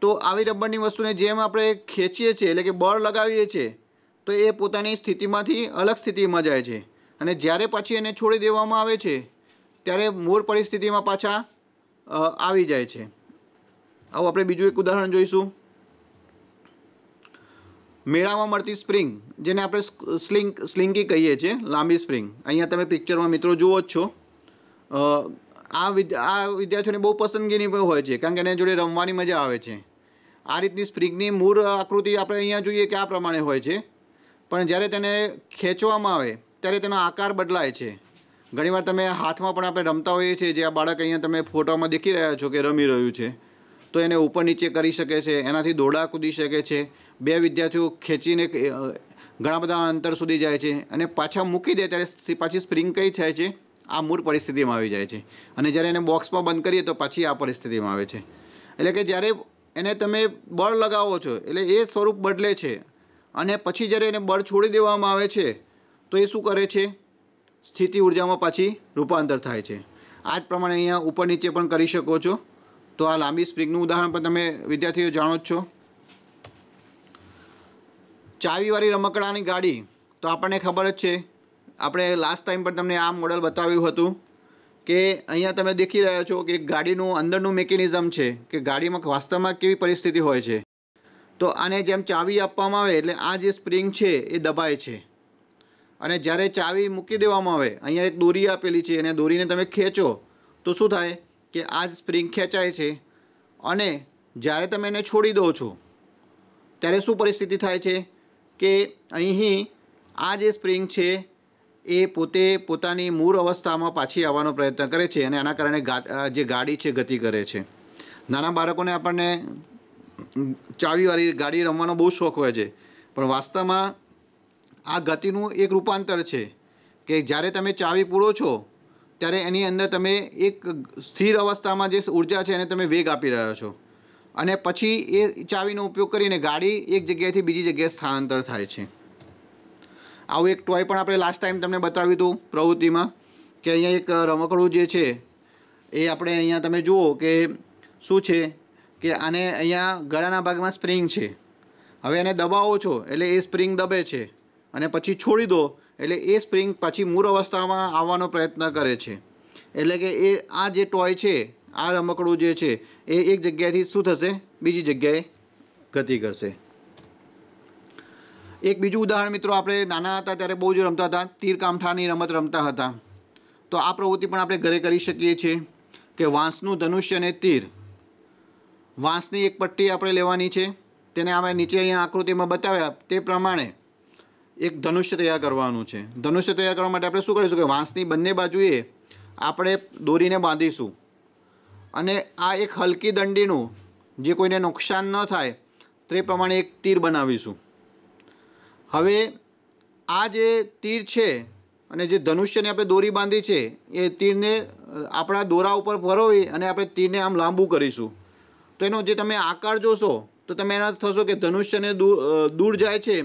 [SPEAKER 1] તો આવી રબરની વસ્તુને જેમ આપણે ખેંચીએ છીએ એટલે કે બળ લગાવીએ છીએ તો એ પોતાની સ્થિતિમાંથી અલગ સ્થિતિમાં જાય છે અને જ્યારે પછી એને છોડી દેવામાં આવે છે ત્યારે મૂળ પરિસ્થિતિમાં પાછા આવી જાય છે આવું આપણે બીજું એક ઉદાહરણ જોઈશું મેળામાં મળતી સ્પ્રિંગ જેને આપણે સ્લિંગ સ્લિંકી કહીએ છીએ લાંબી સ્પ્રિંગ અહીંયા તમે પિક્ચરમાં મિત્રો જુઓ જ છો આ આ વિદ્યાર્થીઓને બહુ પસંદગીની પણ હોય છે કારણ કે એના જોડે રમવાની મજા આવે છે આ રીતની સ્પ્રિગની મૂળ આકૃતિ આપણે અહીંયા જોઈએ કે આ પ્રમાણે હોય છે પણ જ્યારે તેને ખેંચવામાં આવે ત્યારે તેનો આકાર બદલાય છે ઘણીવાર તમે હાથમાં પણ આપણે રમતા હોઈએ છીએ જે આ બાળક અહીંયા તમે ફોટોમાં દેખી રહ્યા છો કે રમી રહ્યું છે તો એને ઉપર નીચે કરી શકે છે એનાથી દોડા કૂદી શકે છે બે વિદ્યાર્થીઓ ખેંચીને ઘણા બધા અંતર સુધી જાય છે અને પાછા મૂકી દે ત્યારે પાછી સ્પ્રિંગ કઈ થાય છે આ મૂળ પરિસ્થિતિમાં આવી જાય છે અને જ્યારે એને બોક્સમાં બંધ કરીએ તો પાછી આ પરિસ્થિતિમાં આવે છે એટલે કે જ્યારે એને તમે બળ લગાવો છો એટલે એ સ્વરૂપ બદલે છે અને પછી જ્યારે એને બળ છોડી દેવામાં આવે છે તો એ શું કરે છે સ્થિતિ ઉર્જામાં પાછી રૂપાંતર થાય છે આ જ પ્રમાણે અહીંયા ઉપર નીચે પણ કરી શકો છો તો આ લાંબી સ્પ્રિંગનું ઉદાહરણ પણ તમે વિદ્યાર્થીઓ જાણો જ છો ચાવીવાળી રમકડાની ગાડી તો આપણને ખબર જ છે આપણે લાસ્ટ ટાઈમ પણ તમને આ મોડલ બતાવ્યું હતું કે અહીંયા તમે દેખી રહ્યા છો કે ગાડીનું અંદરનું મેકેનિઝમ છે કે ગાડીમાં વાસ્તવમાં કેવી પરિસ્થિતિ હોય છે તો આને જેમ ચાવી આપવામાં આવે એટલે આ જે સ્પ્રિંગ છે એ દબાય છે અને જ્યારે ચાવી મૂકી દેવામાં આવે અહીંયા એક દોરી આપેલી છે અને દોરીને તમે ખેંચો તો શું થાય કે આ જ સ્પ્રિંગ ખેંચાય છે અને જ્યારે તમે એને છોડી દો છો ત્યારે શું પરિસ્થિતિ થાય છે કે અહીં આ જે સ્પ્રિંગ છે એ પોતે પોતાની મૂળ અવસ્થામાં પાછી આવવાનો પ્રયત્ન કરે છે અને આના કારણે જે ગાડી છે ગતિ કરે છે નાના બાળકોને આપણને ચાવીવાળી ગાડી રમવાનો બહુ શોખ હોય છે પણ વાસ્તવમાં આ ગતિનું એક રૂપાંતર છે કે જ્યારે તમે ચાવી પૂરો છો ત્યારે એની અંદર તમે એક સ્થિર અવસ્થામાં જે ઉર્જા છે એને તમે વેગ આપી રહ્યો છો અને પછી એ ચાવીનો ઉપયોગ કરીને ગાડી એક જગ્યાએથી બીજી જગ્યાએ સ્થળાંતર થાય છે આવું એક ટોય પણ આપણે લાસ્ટ ટાઈમ તમને બતાવ્યું હતું પ્રવૃત્તિમાં કે અહીંયા એક રમકડું જે છે એ આપણે અહીંયા તમે જુઓ કે શું છે કે આને અહીંયા ગળાના ભાગમાં સ્પ્રિંગ છે હવે એને દબાવો છો એટલે એ સ્પ્રિંગ દબે છે અને પછી છોડી દો એટલે એ સ્પ્રિંગ પાછી મૂળ અવસ્થામાં આવવાનો પ્રયત્ન કરે છે એટલે કે એ આ જે ટોય છે આ રમકડું જે છે એ એક જગ્યાએથી શું થશે બીજી જગ્યાએ ગતિ કરશે એક બીજું ઉદાહરણ મિત્રો આપણે નાના હતા ત્યારે બહુ જ રમતા હતા તીર કામઠાની રમત રમતા હતા તો આ પ્રવૃત્તિ પણ આપણે ઘરે કરી શકીએ છીએ કે વાંસનું ધનુષ્ય અને તીર વાંસની એક પટ્ટી આપણે લેવાની છે તેને આપણે નીચે અહીંયા આકૃતિમાં બતાવ્યા તે પ્રમાણે એક ધનુષ્ય તૈયાર કરવાનું છે ધનુષ્ય તૈયાર કરવા માટે આપણે શું કરીશું કે વાંસની બંને બાજુએ આપણે દોરીને બાંધીશું અને આ એક હલકી દંડીનું જે કોઈને નુકસાન ન થાય તે પ્રમાણે એક તીર બનાવીશું હવે આ જે તીર છે અને જે ધનુષ્યને આપણે દોરી બાંધી છે એ તીરને આપણા દોરા ઉપર ફરોવી અને આપણે તીરને આમ લાંબુ કરીશું તો એનો જે તમે આકાર જોશો તો તમે એના થશો કે ધનુષ્યને દૂર જાય છે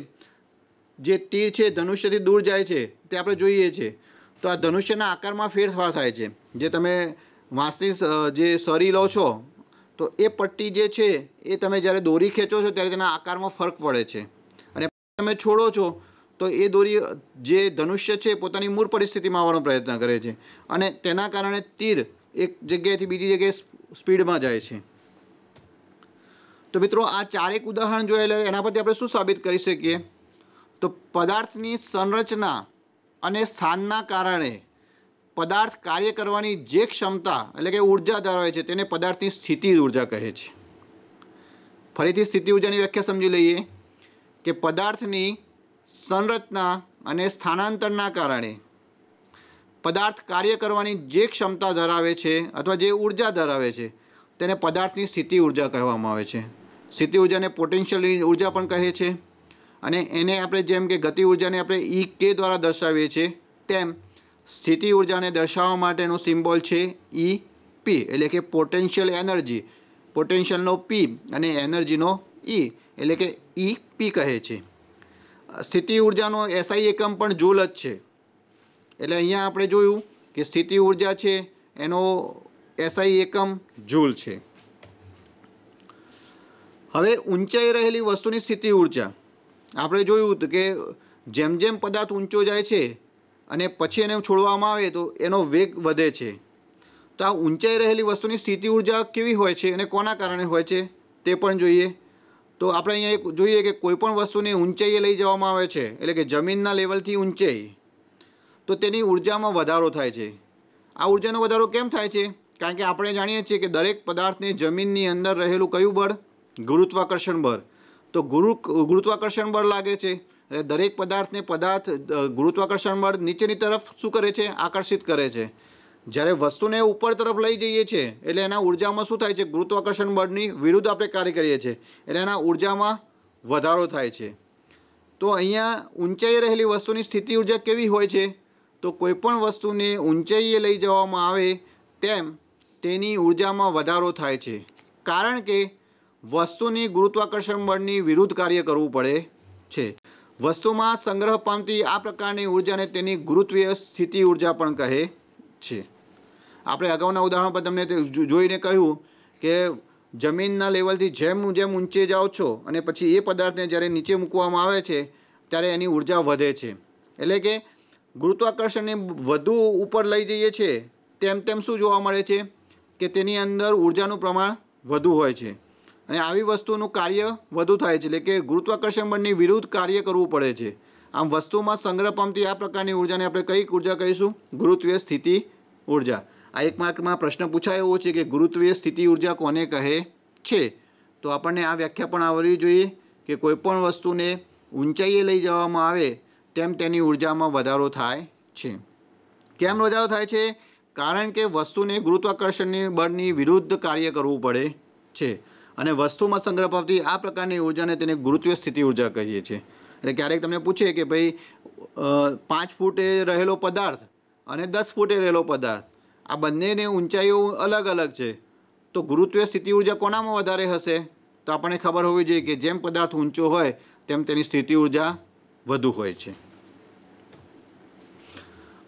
[SPEAKER 1] જે તીર છે ધનુષ્યથી દૂર જાય છે તે આપણે જોઈએ છે તો આ ધનુષ્યના આકારમાં ફેરફાર થાય છે જે તમે વાંસની જે સરી લો છો તો એ પટ્ટી જે છે એ તમે જ્યારે દોરી ખેંચો છો ત્યારે તેના આકારમાં ફરક પડે છે તમે છોડો છો તો એ દોરી જે ધનુષ્ય છે પોતાની મૂળ પરિસ્થિતિમાં આવવાનો પ્રયત્ન કરે છે અને તેના કારણે તીર એક જગ્યાએથી બીજી જગ્યાએ સ્પીડમાં જાય છે તો મિત્રો આ ચારેક ઉદાહરણ જોયેલા એના પરથી આપણે શું સાબિત કરી શકીએ તો પદાર્થની સંરચના અને સ્થાનના કારણે પદાર્થ કાર્ય કરવાની જે ક્ષમતા એટલે કે ઉર્જા ધરાવે છે તેને પદાર્થની સ્થિતિ ઉર્જા કહે છે ફરીથી સ્થિતિ ઉર્જાની વ્યાખ્યા સમજી લઈએ કે પદાર્થની સંરચના અને સ્થાનાંતરના કારણે પદાર્થ કાર્ય કરવાની જે ક્ષમતા ધરાવે છે અથવા જે ઉર્જા ધરાવે છે તેને પદાર્થની સ્થિતિ ઉર્જા કહેવામાં આવે છે સ્થિતિ ઉર્જાને પોટેન્શિયલ ઉર્જા પણ કહે છે અને એને આપણે જેમ કે ગતિ ઉર્જાને આપણે ઈ e કે દ્વારા દર્શાવીએ છીએ તેમ સ્થિતિ ઉર્જાને દર્શાવવા માટેનો સિમ્બોલ છે ઈ e પી એટલે કે પોટેન્શિયલ એનર્જી પોટેન્શિયલનો પી અને એનર્જીનો ઈ એટલે કે ઈ પી કહે છે સ્થિતિ ઉર્જાનો એસઆઈ એકમ પણ જૂલ જ છે એટલે અહીંયા આપણે જોયું કે સ્થિતિ ઉર્જા છે એનો એસઆઈ એકમ જૂલ છે હવે ઊંચાઈ રહેલી વસ્તુની સ્થિતિ ઉર્જા આપણે જોયું કે જેમ જેમ પદાર્થ ઊંચો જાય છે અને પછી એને છોડવામાં આવે તો એનો વેગ વધે છે તો આ ઊંચાઈ રહેલી વસ્તુની સ્થિતિ ઉર્જા કેવી હોય છે અને કોના કારણે હોય છે તે પણ જોઈએ તો આપણે અહીંયા એક જોઈએ કે કોઈપણ વસ્તુની ઊંચાઈએ લઈ જવામાં આવે છે એટલે કે જમીનના લેવલથી ઊંચાઈ તો તેની ઉર્જામાં વધારો થાય છે આ ઉર્જાનો વધારો કેમ થાય છે કારણ કે આપણે જાણીએ છીએ કે દરેક પદાર્થને જમીનની અંદર રહેલું કયું બળ ગુરુત્વાકર્ષણ બળ તો ગુરુ ગુરુત્વાકર્ષણ બળ લાગે છે એટલે દરેક પદાર્થને પદાર્થ ગુરુત્વાકર્ષણ બળ નીચેની તરફ શું કરે છે આકર્ષિત કરે છે જ્યારે વસ્તુને ઉપર તરફ લઈ જઈએ છીએ એટલે એના ઉર્જામાં શું થાય છે ગુરુત્વાકર્ષણ બળની વિરુદ્ધ આપણે કાર્ય કરીએ છીએ એટલે એના ઉર્જામાં વધારો થાય છે તો અહીંયા ઊંચાઈ રહેલી વસ્તુની સ્થિતિ ઉર્જા કેવી હોય છે તો કોઈપણ વસ્તુને ઊંચાઈએ લઈ જવામાં આવે તેમ તેની ઉર્જામાં વધારો થાય છે કારણ કે વસ્તુની ગુરુત્વાકર્ષણ બળની વિરુદ્ધ કાર્ય કરવું પડે છે વસ્તુમાં સંગ્રહ પામતી આ પ્રકારની ઉર્જાને તેની ગુરુત્વીય સ્થિતિ ઉર્જા પણ કહે છે આપણે અગાઉના ઉદાહરણ પર તમને જોઈને કહ્યું કે જમીનના લેવલથી જેમ જેમ ઊંચે જાઓ છો અને પછી એ પદાર્થને જ્યારે નીચે મૂકવામાં આવે છે ત્યારે એની ઉર્જા વધે છે એટલે કે ગુરુત્વાકર્ષણને વધુ ઉપર લઈ જઈએ છીએ તેમ તેમ શું જોવા મળે છે કે તેની અંદર ઊર્જાનું પ્રમાણ વધુ હોય છે અને આવી વસ્તુનું કાર્ય વધુ થાય છે એટલે કે ગુરુત્વાકર્ષણ બળની વિરુદ્ધ કાર્ય કરવું પડે છે આમ વસ્તુમાં સંગ્રહ પામતી આ પ્રકારની ઉર્જાને આપણે કઈ ઉર્જા કહીશું ગુરુત્વીય સ્થિતિ ઉર્જા આ એક માર્કમાં પ્રશ્ન પૂછાય એવો છે કે ગુરુત્વીય સ્થિતિ ઉર્જા કોને કહે છે તો આપણને આ વ્યાખ્યા પણ આવડવી જોઈએ કે કોઈપણ વસ્તુને ઊંચાઈએ લઈ જવામાં આવે તેમ તેની ઉર્જામાં વધારો થાય છે કેમ વધારો થાય છે કારણ કે વસ્તુને ગુરુત્વાકર્ષણની બળની વિરુદ્ધ કાર્ય કરવું પડે છે અને વસ્તુમાં સંગ્રહ પામતી આ પ્રકારની ઉર્જાને તેને ગુરુત્વીય સ્થિતિ ઉર્જા કહીએ છીએ એટલે ક્યારેક તમને પૂછે કે ભાઈ પાંચ ફૂટે રહેલો પદાર્થ અને દસ ફૂટે રહેલો પદાર્થ આ બંનેની ઊંચાઈઓ અલગ અલગ છે તો ગુરુત્વીય સ્થિતિ ઉર્જા કોનામાં વધારે હશે તો આપણને ખબર હોવી જોઈએ કે જેમ પદાર્થ ઊંચો હોય તેમ તેની સ્થિતિ ઉર્જા વધુ હોય છે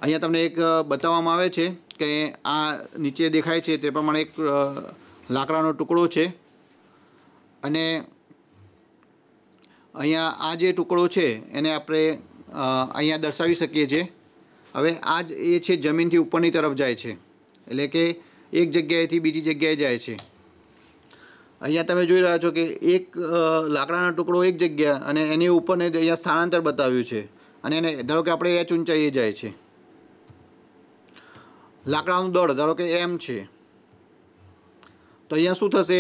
[SPEAKER 1] અહીંયા તમને એક બતાવવામાં આવે છે કે આ નીચે દેખાય છે તે પ્રમાણે એક લાકડાનો ટુકડો છે અને અહીંયા આ જે ટુકડો છે એને આપણે અહીંયા દર્શાવી શકીએ છીએ હવે આ જ એ છે જમીનથી ઉપરની તરફ જાય છે એટલે કે એક જગ્યાએથી બીજી જગ્યાએ જાય છે અહીંયા તમે જોઈ રહ્યા છો કે એક લાકડાનો ટુકડો એક જગ્યા અને એની ઉપરને અહીંયા સ્થળાંતર બતાવ્યું છે અને એને ધારો કે આપણે એચ ઊંચાઈએ જાય છે લાકડાનું દળ ધારો કે એમ છે તો અહીંયા શું થશે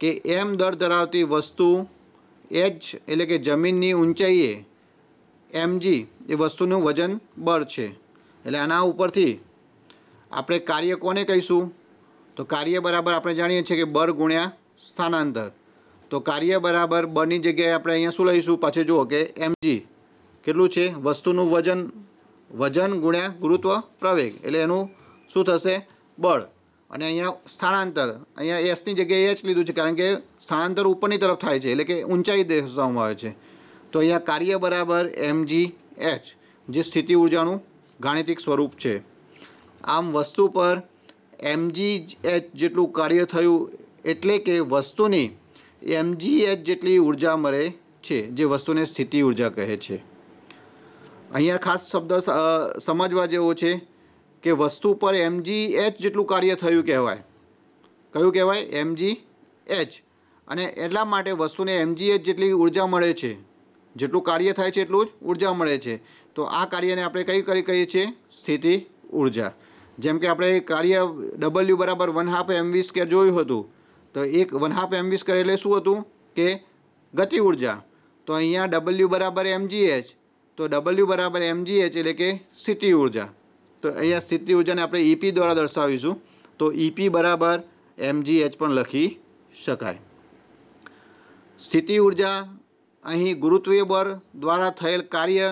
[SPEAKER 1] કે એમ દળ ધરાવતી વસ્તુ એચ એટલે કે જમીનની ઊંચાઈએ એમજી એ વસ્તુનું વજન બળ છે એટલે આના ઉપરથી આપણે કાર્ય કોને કહીશું તો કાર્ય બરાબર આપણે જાણીએ છીએ કે બર ગુણ્યા સ્થાનાંતર તો કાર્ય બરાબર બળની જગ્યાએ આપણે અહીંયા શું લઈશું પાછે જુઓ કે એમજી કેટલું છે વસ્તુનું વજન વજન ગુણ્યા ગુરુત્વ પ્રવેગ એટલે એનું શું થશે બળ અને અહીંયા સ્થાનાંતર અહીંયા એસની જગ્યાએ એચ લીધું છે કારણ કે સ્થાનાંતર ઉપરની તરફ થાય છે એટલે કે ઊંચાઈ દર્શાવવામાં આવે છે તો અહીંયા કાર્ય બરાબર એમજી એચ જે સ્થિતિ ઉર્જાનું ગાણિતિક સ્વરૂપ છે આમ વસ્તુ પર એચ જેટલું કાર્ય થયું એટલે કે વસ્તુની એચ જેટલી ઉર્જા મળે છે જે વસ્તુને સ્થિતિ ઉર્જા કહે છે અહીંયા ખાસ શબ્દ સમજવા જેવો છે કે વસ્તુ પર એચ જેટલું કાર્ય થયું કહેવાય કયું કહેવાય એમજી એચ અને એટલા માટે વસ્તુને એમજીએચ જેટલી ઉર્જા મળે છે જેટલું કાર્ય થાય છે એટલું જ ઉર્જા મળે છે તો આ કાર્યને આપણે કઈ કરી કહીએ છીએ સ્થિતિ ઉર્જા જેમ કે આપણે કાર્ય ડબલ્યુ બરાબર વન હાફ એમવી સ્કેર જોયું હતું તો એક વન હાફ એમવી સ્કેર એટલે શું હતું કે ગતિ ઉર્જા તો અહીંયા ડબલ્યુ બરાબર એમજીએચ તો ડબલ્યુ બરાબર એમજીએચ એટલે કે સ્થિતિ ઉર્જા તો અહીંયા સ્થિતિ ઉર્જાને આપણે ઈપી e દ્વારા દર્શાવીશું તો ઈપી e બરાબર એચ પણ લખી શકાય સ્થિતિ ઉર્જા અહીં ગુરુત્વીય બળ દ્વારા થયેલ કાર્ય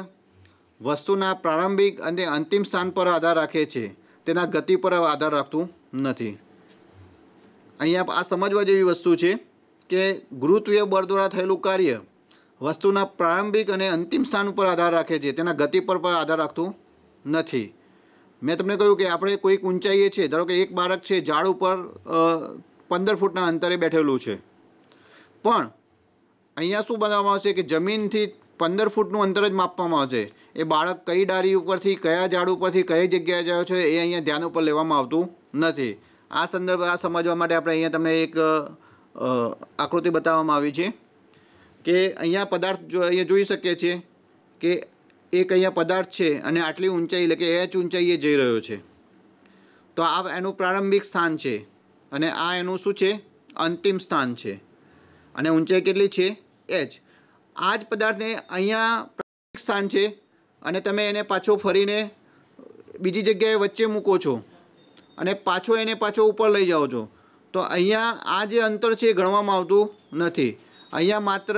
[SPEAKER 1] વસ્તુના પ્રારંભિક અને અંતિમ સ્થાન પર આધાર રાખે છે તેના ગતિ પર આધાર રાખતું નથી અહીંયા આ સમજવા જેવી વસ્તુ છે કે ગુરુત્વીય બળ દ્વારા થયેલું કાર્ય વસ્તુના પ્રારંભિક અને અંતિમ સ્થાન ઉપર આધાર રાખે છે તેના ગતિ પર પણ આધાર રાખતું નથી મેં તમને કહ્યું કે આપણે કોઈક ઊંચાઈએ છીએ ધારો કે એક બાળક છે ઝાડ ઉપર પંદર ફૂટના અંતરે બેઠેલું છે પણ અહીંયા શું બનાવવામાં આવશે કે જમીનથી પંદર ફૂટનું અંતર જ માપવામાં આવશે એ બાળક કઈ ડારી ઉપરથી કયા ઝાડ ઉપરથી કઈ જગ્યાએ જાય છે એ અહીંયા ધ્યાન ઉપર લેવામાં આવતું નથી આ સંદર્ભ આ સમજવા માટે આપણે અહીંયા તમને એક આકૃતિ બતાવવામાં આવી છે કે અહીંયા પદાર્થ જો અહીંયા જોઈ શકીએ છીએ કે એક અહીંયા પદાર્થ છે અને આટલી ઊંચાઈ એટલે કે એચ ઊંચાઈએ જઈ રહ્યો છે તો આ એનું પ્રારંભિક સ્થાન છે અને આ એનું શું છે અંતિમ સ્થાન છે અને ઊંચાઈ કેટલી છે એચ આ જ પદાર્થને અહીંયા પ્રાથમિક સ્થાન છે અને તમે એને પાછો ફરીને બીજી જગ્યાએ વચ્ચે મૂકો છો અને પાછો એને પાછો ઉપર લઈ જાઓ છો તો અહીંયા આ જે અંતર છે એ ગણવામાં આવતું નથી અહીંયા માત્ર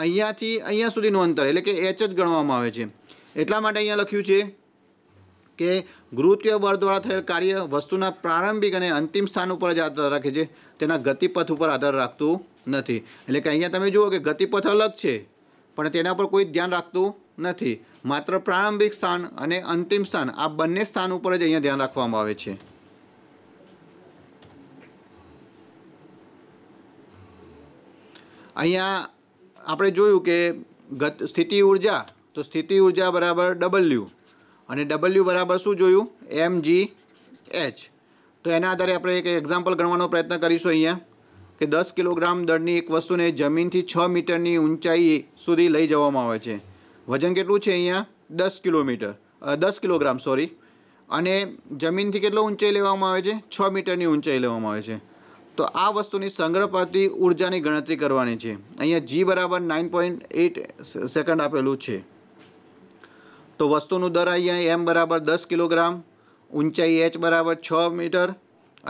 [SPEAKER 1] અહીંયાથી અહીંયા સુધીનું અંતર એટલે કે એચ જ ગણવામાં આવે છે એટલા માટે અહીંયા લખ્યું છે કે ગુરુત્વીય બળ દ્વારા થયેલ કાર્ય વસ્તુના પ્રારંભિક અને અંતિમ સ્થાન ઉપર જ આધાર રાખે છે તેના ગતિપથ ઉપર આધાર રાખતું નથી એટલે કે અહીંયા તમે જુઓ કે ગતિપથ અલગ છે પણ તેના પર કોઈ ધ્યાન રાખતું નથી માત્ર પ્રારંભિક સ્થાન અને અંતિમ સ્થાન આ બંને સ્થાન ઉપર જ અહીંયા ધ્યાન રાખવામાં આવે છે અહીંયા આપણે જોયું કે ગત સ્થિતિ ઉર્જા તો સ્થિતિ ઉર્જા બરાબર ડબલ્યુ અને ડબલ્યુ બરાબર શું જોયું એમ જી એચ તો એના આધારે આપણે એક એક્ઝામ્પલ ગણવાનો પ્રયત્ન કરીશું અહીંયા કે દસ કિલોગ્રામ દળની એક વસ્તુને જમીનથી છ મીટરની ઊંચાઈ સુધી લઈ જવામાં આવે છે વજન કેટલું છે અહીંયા દસ કિલોમીટર દસ કિલોગ્રામ સોરી અને જમીનથી કેટલો ઊંચાઈ લેવામાં આવે છે છ મીટરની ઊંચાઈ લેવામાં આવે છે તો આ વસ્તુની સંગ્રહ પાતી ઉર્જાની ગણતરી કરવાની છે અહીંયા જી બરાબર નાઇન પોઈન્ટ એટ સેકન્ડ આપેલું છે તો વસ્તુનું દર અહીંયા એમ બરાબર દસ કિલોગ્રામ ઊંચાઈ એચ બરાબર છ મીટર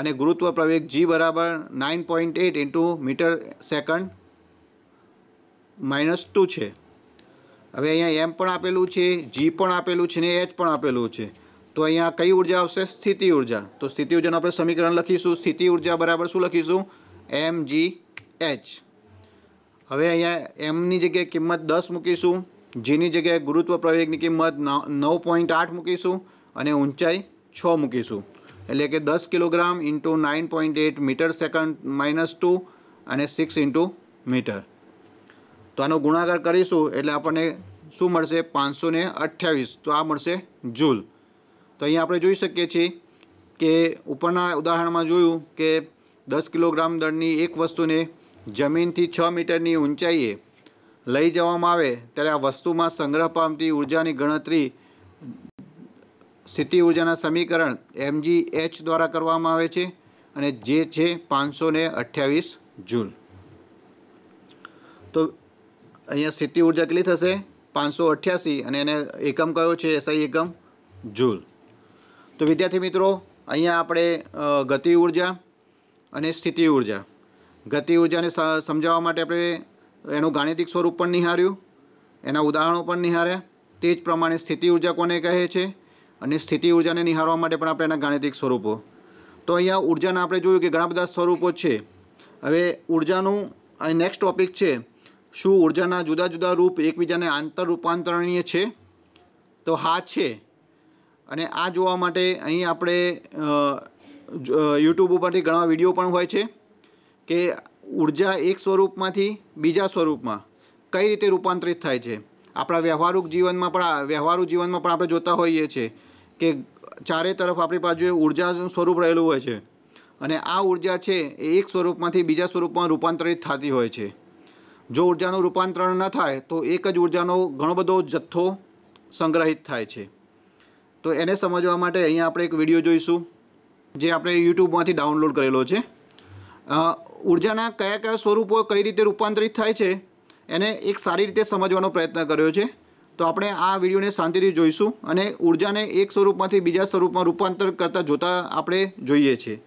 [SPEAKER 1] અને ગુરુત્વ પ્રવેગ જી બરાબર nine point eight into metre second minus two છે હવે અહીંયા એમ પણ આપેલું છે જી પણ આપેલું છે ને એચ પણ આપેલું છે તો અહીંયા કઈ ઉર્જા આવશે સ્થિતિ ઉર્જા તો સ્થિતિ ઉર્જાનું આપણે સમીકરણ લખીશું સ્થિતિ ઉર્જા બરાબર શું લખીશું એમ જી એચ હવે અહીંયા એમની જગ્યાએ કિંમત દસ મૂકીશું જીની જગ્યાએ ગુરુત્વ પ્રવેગની કિંમત નવ પોઈન્ટ આઠ મૂકીશું અને ઊંચાઈ છ મૂકીશું એટલે કે દસ kilogram into nine point eight metre second minus two અને સિક્સ ઇન્ટુ મીટર તો આનો ગુણાકાર કરીશું એટલે આપણને શું મળશે પાંચસો ને અઠ્યાવીસ તો આ મળશે જૂલ તો અહીંયા આપણે જોઈ શકીએ છીએ કે ઉપરના ઉદાહરણમાં જોયું કે દસ કિલોગ્રામ દળની એક વસ્તુને જમીનથી છ મીટરની ઊંચાઈએ લઈ જવામાં આવે ત્યારે આ વસ્તુમાં સંગ્રહ પામતી ઉર્જાની ગણતરી સ્થિતિ ઉર્જાના સમીકરણ એમજી એચ દ્વારા કરવામાં આવે છે અને જે છે પાંચસો ને અઠ્યાવીસ જૂલ તો અહીંયા સ્થિતિ ઉર્જા કેટલી થશે પાંચસો અઠ્યાસી અને એને એકમ કયો છે એસઆઈ એકમ જૂલ તો વિદ્યાર્થી મિત્રો અહીંયા આપણે ગતિ ઉર્જા અને સ્થિતિ ઉર્જા ગતિ ઉર્જાને સમજાવવા માટે આપણે એનું ગાણિતિક સ્વરૂપ પણ નિહાર્યું એના ઉદાહરણો પણ નિહાર્યા તે જ પ્રમાણે સ્થિતિ ઉર્જા કોને કહે છે અને સ્થિતિ ઉર્જાને નિહાળવા માટે પણ આપણે એના ગાણિતિક સ્વરૂપો તો અહીંયા ઉર્જાના આપણે જોયું કે ઘણા બધા સ્વરૂપો છે હવે ઉર્જાનું અહીં નેક્સ્ટ ટોપિક છે શું ઉર્જાના જુદા જુદા રૂપ એકબીજાને આંતર રૂપાંતરણીય છે તો હા છે અને આ જોવા માટે અહીં આપણે યુટ્યુબ ઉપરથી ઘણા વિડીયો પણ હોય છે કે ઉર્જા એક સ્વરૂપમાંથી બીજા સ્વરૂપમાં કઈ રીતે રૂપાંતરિત થાય છે આપણા વ્યવહારિક જીવનમાં પણ વ્યવહારુ જીવનમાં પણ આપણે જોતા હોઈએ છીએ કે ચારે તરફ આપણી બાજુએ ઉર્જાનું સ્વરૂપ રહેલું હોય છે અને આ ઉર્જા છે એ એક સ્વરૂપમાંથી બીજા સ્વરૂપમાં રૂપાંતરિત થતી હોય છે જો ઉર્જાનું રૂપાંતરણ ન થાય તો એક જ ઉર્જાનો ઘણો બધો જથ્થો સંગ્રહિત થાય છે તો એને સમજવા માટે અહીંયા આપણે એક વિડીયો જોઈશું જે આપણે યુટ્યુબમાંથી ડાઉનલોડ કરેલો છે ઉર્જાના કયા કયા સ્વરૂપો કઈ રીતે રૂપાંતરિત થાય છે એને એક સારી રીતે સમજવાનો પ્રયત્ન કર્યો છે તો આપણે આ વિડીયોને શાંતિથી જોઈશું અને ઉર્જાને એક સ્વરૂપમાંથી બીજા સ્વરૂપમાં રૂપાંતર કરતાં જોતા આપણે જોઈએ છીએ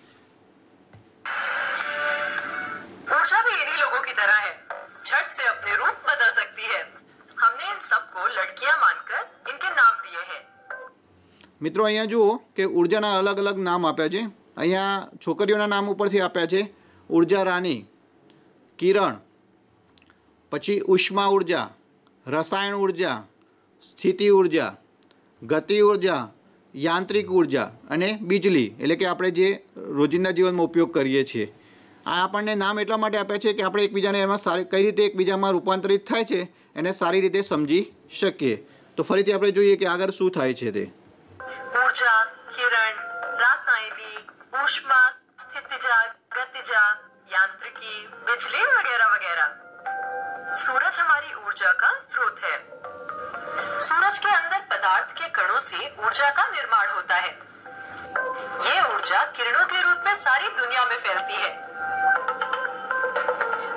[SPEAKER 1] મિત્રો અહીંયા જુઓ કે ઉર્જાના અલગ અલગ નામ આપ્યા છે અહીંયા છોકરીઓના નામ ઉપરથી આપ્યા છે ઉર્જા રાની કિરણ પછી ઉષ્મા ઉર્જા રસાયણ ઉર્જા સ્થિતિ ઉર્જા ગતિ ઉર્જા યાંત્રિક ઉર્જા અને બીજલી એટલે કે આપણે જે રોજિંદા જીવનમાં ઉપયોગ કરીએ છીએ આ આપણને નામ એટલા માટે આપ્યા છે કે આપણે એકબીજાને એમાં સારી કઈ રીતે એકબીજામાં રૂપાંતરિત થાય છે એને સારી રીતે સમજી શકીએ તો ફરીથી આપણે જોઈએ કે આગળ શું થાય છે તે
[SPEAKER 2] ઉર્જા કિરણ રાસાયણિક ઉષ્મા સ્થિતિજા ગતિજા यांत्रिकी बिजली वगैरह वगैरह सूरज के अंदर पदार्थ के कणों से ऊर्जा का निर्माण होता है ये ऊर्जा किरणों के रूप में सारी दुनिया में फैलती है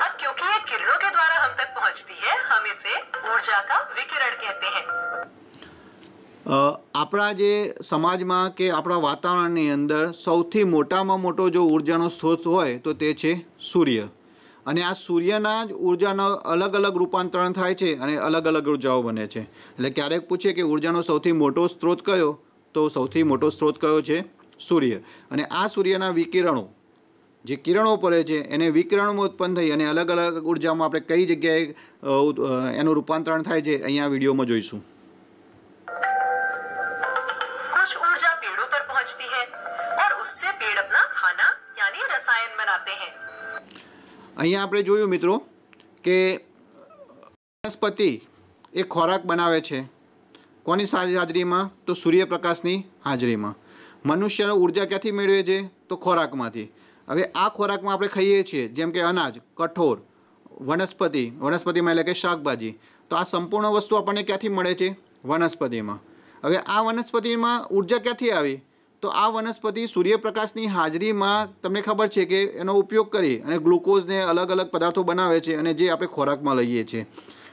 [SPEAKER 2] अब क्योंकि ये किरणों के द्वारा हम तक पहुंचती है हम इसे ऊर्जा का विकिरण कहते हैं
[SPEAKER 1] આપણા जे समाज में આપણા વાતાવરણની वातावरण अंदर सौ मोटा में मोटो जो ऊर्जा स्त्रोत हो तो सूर्य અને આ સૂર્યના જ ઉર્જાનો અલગ અલગ રૂપાંતરણ થાય છે અને અલગ અલગ ઉર્જાઓ બને છે એટલે ક્યારેક પૂછે કે ઉર્જાનો સૌથી મોટો સ્ત્રોત કયો તો સૌથી મોટો સ્ત્રોત કયો છે સૂર્ય અને આ સૂર્યના વિકિરણો જે કિરણો પડે છે એને વિકિરણમાં ઉત્પન્ન થઈ અને અલગ અલગ ઉર્જામાં આપણે કઈ જગ્યાએ એનું રૂપાંતરણ થાય છે અહીંયા વિડીયોમાં જોઈશું અહીંયા આપણે જોયું મિત્રો કે વનસ્પતિ એ ખોરાક બનાવે છે કોની હાજરીમાં તો સૂર્યપ્રકાશની હાજરીમાં મનુષ્યનો ઉર્જા ક્યાંથી મેળવે છે તો ખોરાકમાંથી હવે આ ખોરાકમાં આપણે ખાઈએ છીએ જેમ કે અનાજ કઠોર વનસ્પતિ વનસ્પતિમાં એટલે કે શાકભાજી તો આ સંપૂર્ણ વસ્તુ આપણને ક્યાંથી મળે છે વનસ્પતિમાં હવે આ વનસ્પતિમાં ઉર્જા ક્યાંથી આવી તો આ વનસ્પતિ સૂર્યપ્રકાશની હાજરીમાં તમને ખબર છે કે એનો ઉપયોગ કરી અને ગ્લુકોઝને અલગ અલગ પદાર્થો બનાવે છે અને જે આપણે ખોરાકમાં લઈએ છીએ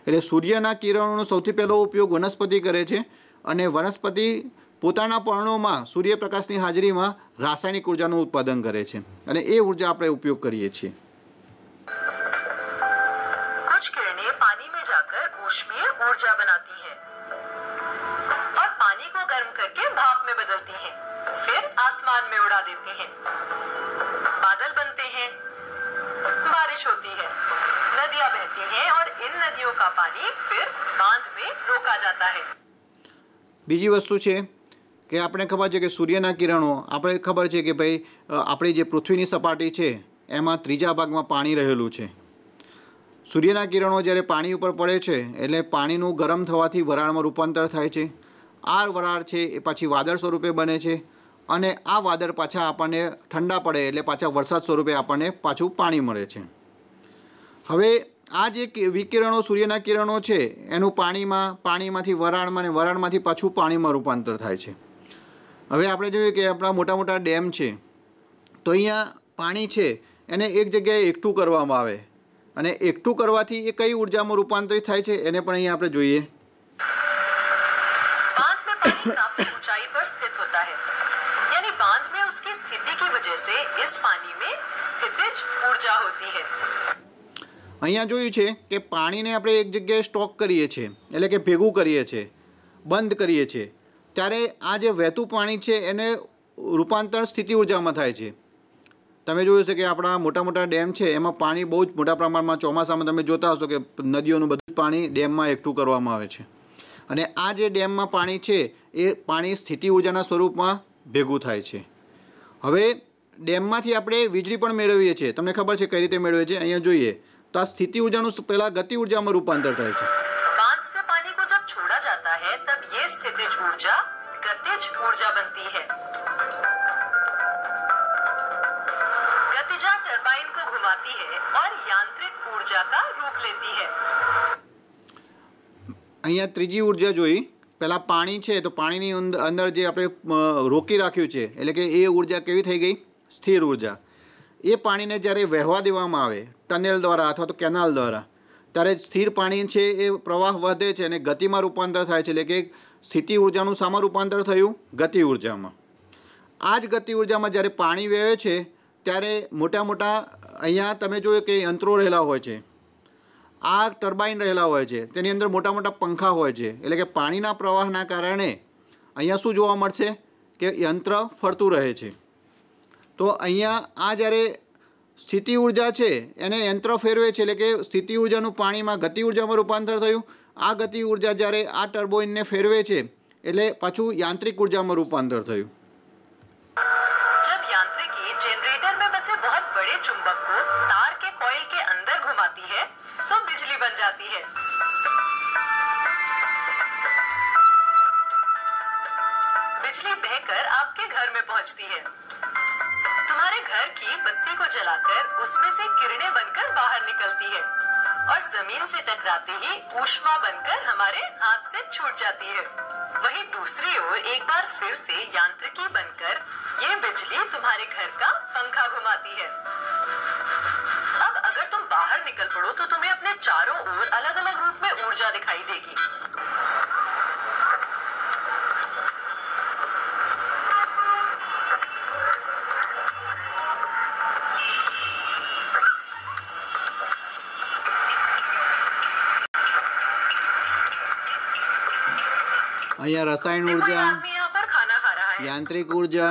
[SPEAKER 1] એટલે સૂર્યના કિરણોનો સૌથી પહેલો ઉપયોગ વનસ્પતિ કરે છે અને વનસ્પતિ પોતાના પર્ણોમાં સૂર્યપ્રકાશની હાજરીમાં રાસાયણિક ઉર્જાનું ઉત્પાદન કરે છે અને એ ઉર્જા આપણે ઉપયોગ કરીએ છીએ
[SPEAKER 2] માન મે ઉડા દેતી હે बादल बनते हैं बारिश होती है नदियां बहती हैं और इन नदियों का पानी फिर बांध में रोका जाता है
[SPEAKER 1] બીજી વસ્તુ છે કે આપણે ખબર છે કે સૂર્યના કિરણો આપણે ખબર છે કે ભઈ આપણી જે પૃથ્વીની સપાટી છે એમાં ત્રિજા ભાગમાં પાણી રહેલું છે સૂર્યના કિરણો જ્યારે પાણી ઉપર પડે છે એટલે પાણી નું ગરમ થવાથી વરાળમાં રૂપાંતર થાય છે আর વરાળ છે એ પછી વાદળ સ્વરૂપે બને છે અને આ વાદળ પાછા આપણને ઠંડા પડે એટલે પાછા વરસાદ સ્વરૂપે આપણને પાછું પાણી મળે છે હવે આ જે વિકિરણો સૂર્યના કિરણો છે એનું પાણીમાં પાણીમાંથી વરાળમાં અને વરાળમાંથી પાછું પાણીમાં રૂપાંતર થાય છે હવે આપણે જોઈએ કે આપણા મોટા મોટા ડેમ છે તો અહીંયા પાણી છે એને એક જગ્યાએ એકઠું કરવામાં આવે અને એકઠું કરવાથી એ કઈ ઉર્જામાં રૂપાંતરિત થાય છે એને પણ અહીંયા આપણે જોઈએ
[SPEAKER 2] उसकी સ્થિતિ की वजह से इस पानी में स्थितिज ऊर्जा होती
[SPEAKER 1] है અહીંયા જોયું છે કે પાણીને આપણે એક જગ્યાએ સ્ટોક કરીએ છીએ એટલે કે ભેગું કરીએ છીએ બંધ કરીએ છીએ ત્યારે આ જે વહેતું પાણી છે એને રૂપાંતર સ્થિતિ ઉર્જામાં થાય છે તમે જોયું છે કે આપણા મોટા મોટા ડેમ છે એમાં પાણી બહુ જ મોટા પ્રમાણમાં ચોમાસામાં તમે જોતા હશો કે નદીઓનું બધું પાણી ડેમમાં એકઠું કરવામાં આવે છે અને આ જે ડેમમાં પાણી છે એ પાણી સ્થિતિ ઉર્જાના સ્વરૂપમાં ભેગું થાય છે હવે ડેમમાંથી આપણે વીજળી પણ મેળવીએ છીએ તમને ખબર છે કઈ રીતે મેળવીએ છીએ અહીંયા જોઈએ તો આ સ્થિતિ ઉર્જાનું પહેલાં ગતિ ઉર્જામાં રૂપાંતર થાય છે અહીંયા ત્રીજી ઉર્જા જોઈ પહેલાં પાણી છે તો પાણીની અંદર જે આપણે રોકી રાખ્યું છે એટલે કે એ ઉર્જા કેવી થઈ ગઈ સ્થિર ઉર્જા એ પાણીને જ્યારે વહેવા દેવામાં આવે ટનેલ દ્વારા અથવા તો કેનાલ દ્વારા ત્યારે સ્થિર પાણી છે એ પ્રવાહ વધે છે અને ગતિમાં રૂપાંતર થાય છે એટલે કે સ્થિતિ ઉર્જાનું શામાં રૂપાંતર થયું ગતિ ઉર્જામાં આ જ ગતિ ઉર્જામાં જ્યારે પાણી વહે છે ત્યારે મોટા મોટા અહીંયા તમે જોયું કે યંત્રો રહેલા હોય છે આ ટર્બાઇન રહેલા હોય છે તેની અંદર મોટા મોટા પંખા હોય છે એટલે કે પાણીના પ્રવાહના કારણે અહીંયા શું જોવા મળશે કે યંત્ર ફરતું રહે છે તો અહીંયા આ જ્યારે સ્થિતિ ઉર્જા છે એને યંત્ર ફેરવે છે એટલે કે સ્થિતિ ઉર્જાનું પાણીમાં ગતિ ઉર્જામાં રૂપાંતર થયું આ ગતિ ઉર્જા જ્યારે આ ટર્બોઇનને ફેરવે છે એટલે પાછું યાંત્રિક ઉર્જામાં રૂપાંતર થયું
[SPEAKER 2] बिजली बन जाती है बिजली बहकर आपके घर में पहुंचती है तुम्हारे घर की बत्ती को जलाकर उसमें से किरणें बनकर बाहर निकलती है और जमीन से टकराते ही ऊष्मा बनकर हमारे हाथ से छूट जाती है वही दूसरी ओर एक बार फिर से यांत्रिकी बनकर ये बिजली तुम्हारे घर का पंखा घुमाती है निकल पड़ो तो तुम्हें अपने चारों ओर अलग अलग रूप में ऊर्जा दिखाई देगी खा रहा है यांत्रिक ऊर्जा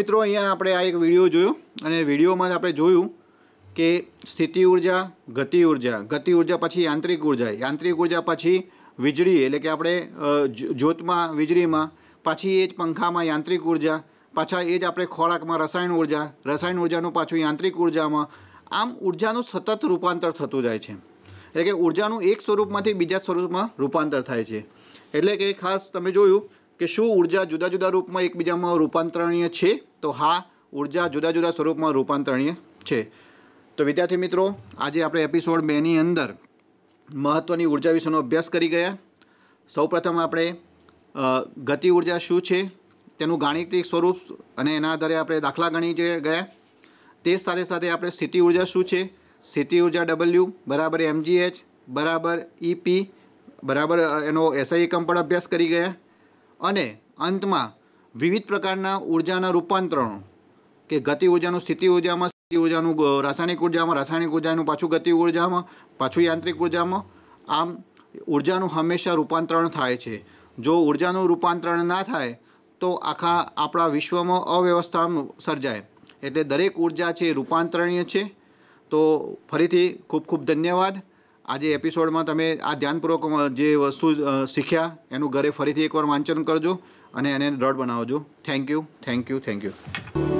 [SPEAKER 2] મિત્રો
[SPEAKER 1] અહીંયા આપણે આ એક વિડીયો જોયો અને વિડીયોમાં આપણે જોયું કે સ્થિતિ ઉર્જા ગતિ ઉર્જા ગતિ ઉર્જા પછી યાંત્રિક ઉર્જા યાંત્રિક ઉર્જા પછી વીજળી એટલે કે આપણે જ્યોતમાં વીજળીમાં પાછી એ જ પંખામાં યાંત્રિક ઉર્જા પાછા એ જ આપણે ખોરાકમાં રસાયણ ઉર્જા રસાયણ ઉર્જાનું પાછું યાંત્રિક ઉર્જામાં આમ ઉર્જાનું સતત રૂપાંતર થતું જાય છે એટલે કે ઉર્જાનું એક સ્વરૂપમાંથી બીજા સ્વરૂપમાં રૂપાંતર થાય છે એટલે કે ખાસ તમે જોયું કે શું ઉર્જા જુદા જુદા રૂપમાં એકબીજામાં રૂપાંતરણીય છે તો હા ઉર્જા જુદા જુદા સ્વરૂપમાં રૂપાંતરણીય છે તો વિદ્યાર્થી મિત્રો આજે આપણે એપિસોડ બેની અંદર મહત્ત્વની ઉર્જા વિશેનો અભ્યાસ કરી ગયા સૌપ્રથમ આપણે ગતિ ઉર્જા શું છે તેનું ગાણિતિક સ્વરૂપ અને એના આધારે આપણે દાખલા ગણી ગયા તે સાથે સાથે આપણે સ્થિતિ ઉર્જા શું છે સ્થિતિ ઉર્જા ડબલ્યુ બરાબર એમજીએચ બરાબર ઈપી e બરાબર એનો એસઆઈ એકમ e પણ અભ્યાસ કરી ગયા અને અંતમાં વિવિધ પ્રકારના ઊર્જાના રૂપાંતરણો કે ગતિ ઊર્જાનું સ્થિતિ ઊર્જામાં સ્થિતિ ઊર્જાનું રાસાયણિક ઉર્જામાં રાસાયણિક ઉર્જાનું પાછું ગતિ ઊર્જામાં પાછું યાંત્રિક ઊર્જામાં આમ ઊર્જાનું હંમેશા રૂપાંતરણ થાય છે જો ઉર્જાનું રૂપાંતરણ ના થાય તો આખા આપણા વિશ્વમાં અવ્યવસ્થા સર્જાય એટલે દરેક ઊર્જા છે રૂપાંતરણીય છે તો ફરીથી ખૂબ ખૂબ ધન્યવાદ આજે એપિસોડમાં તમે આ ધ્યાનપૂર્વક જે વસ્તુ શીખ્યા એનું ઘરે ફરીથી એકવાર વાંચન કરજો અને એને દ્રઢ બનાવજો thank you thank you thank you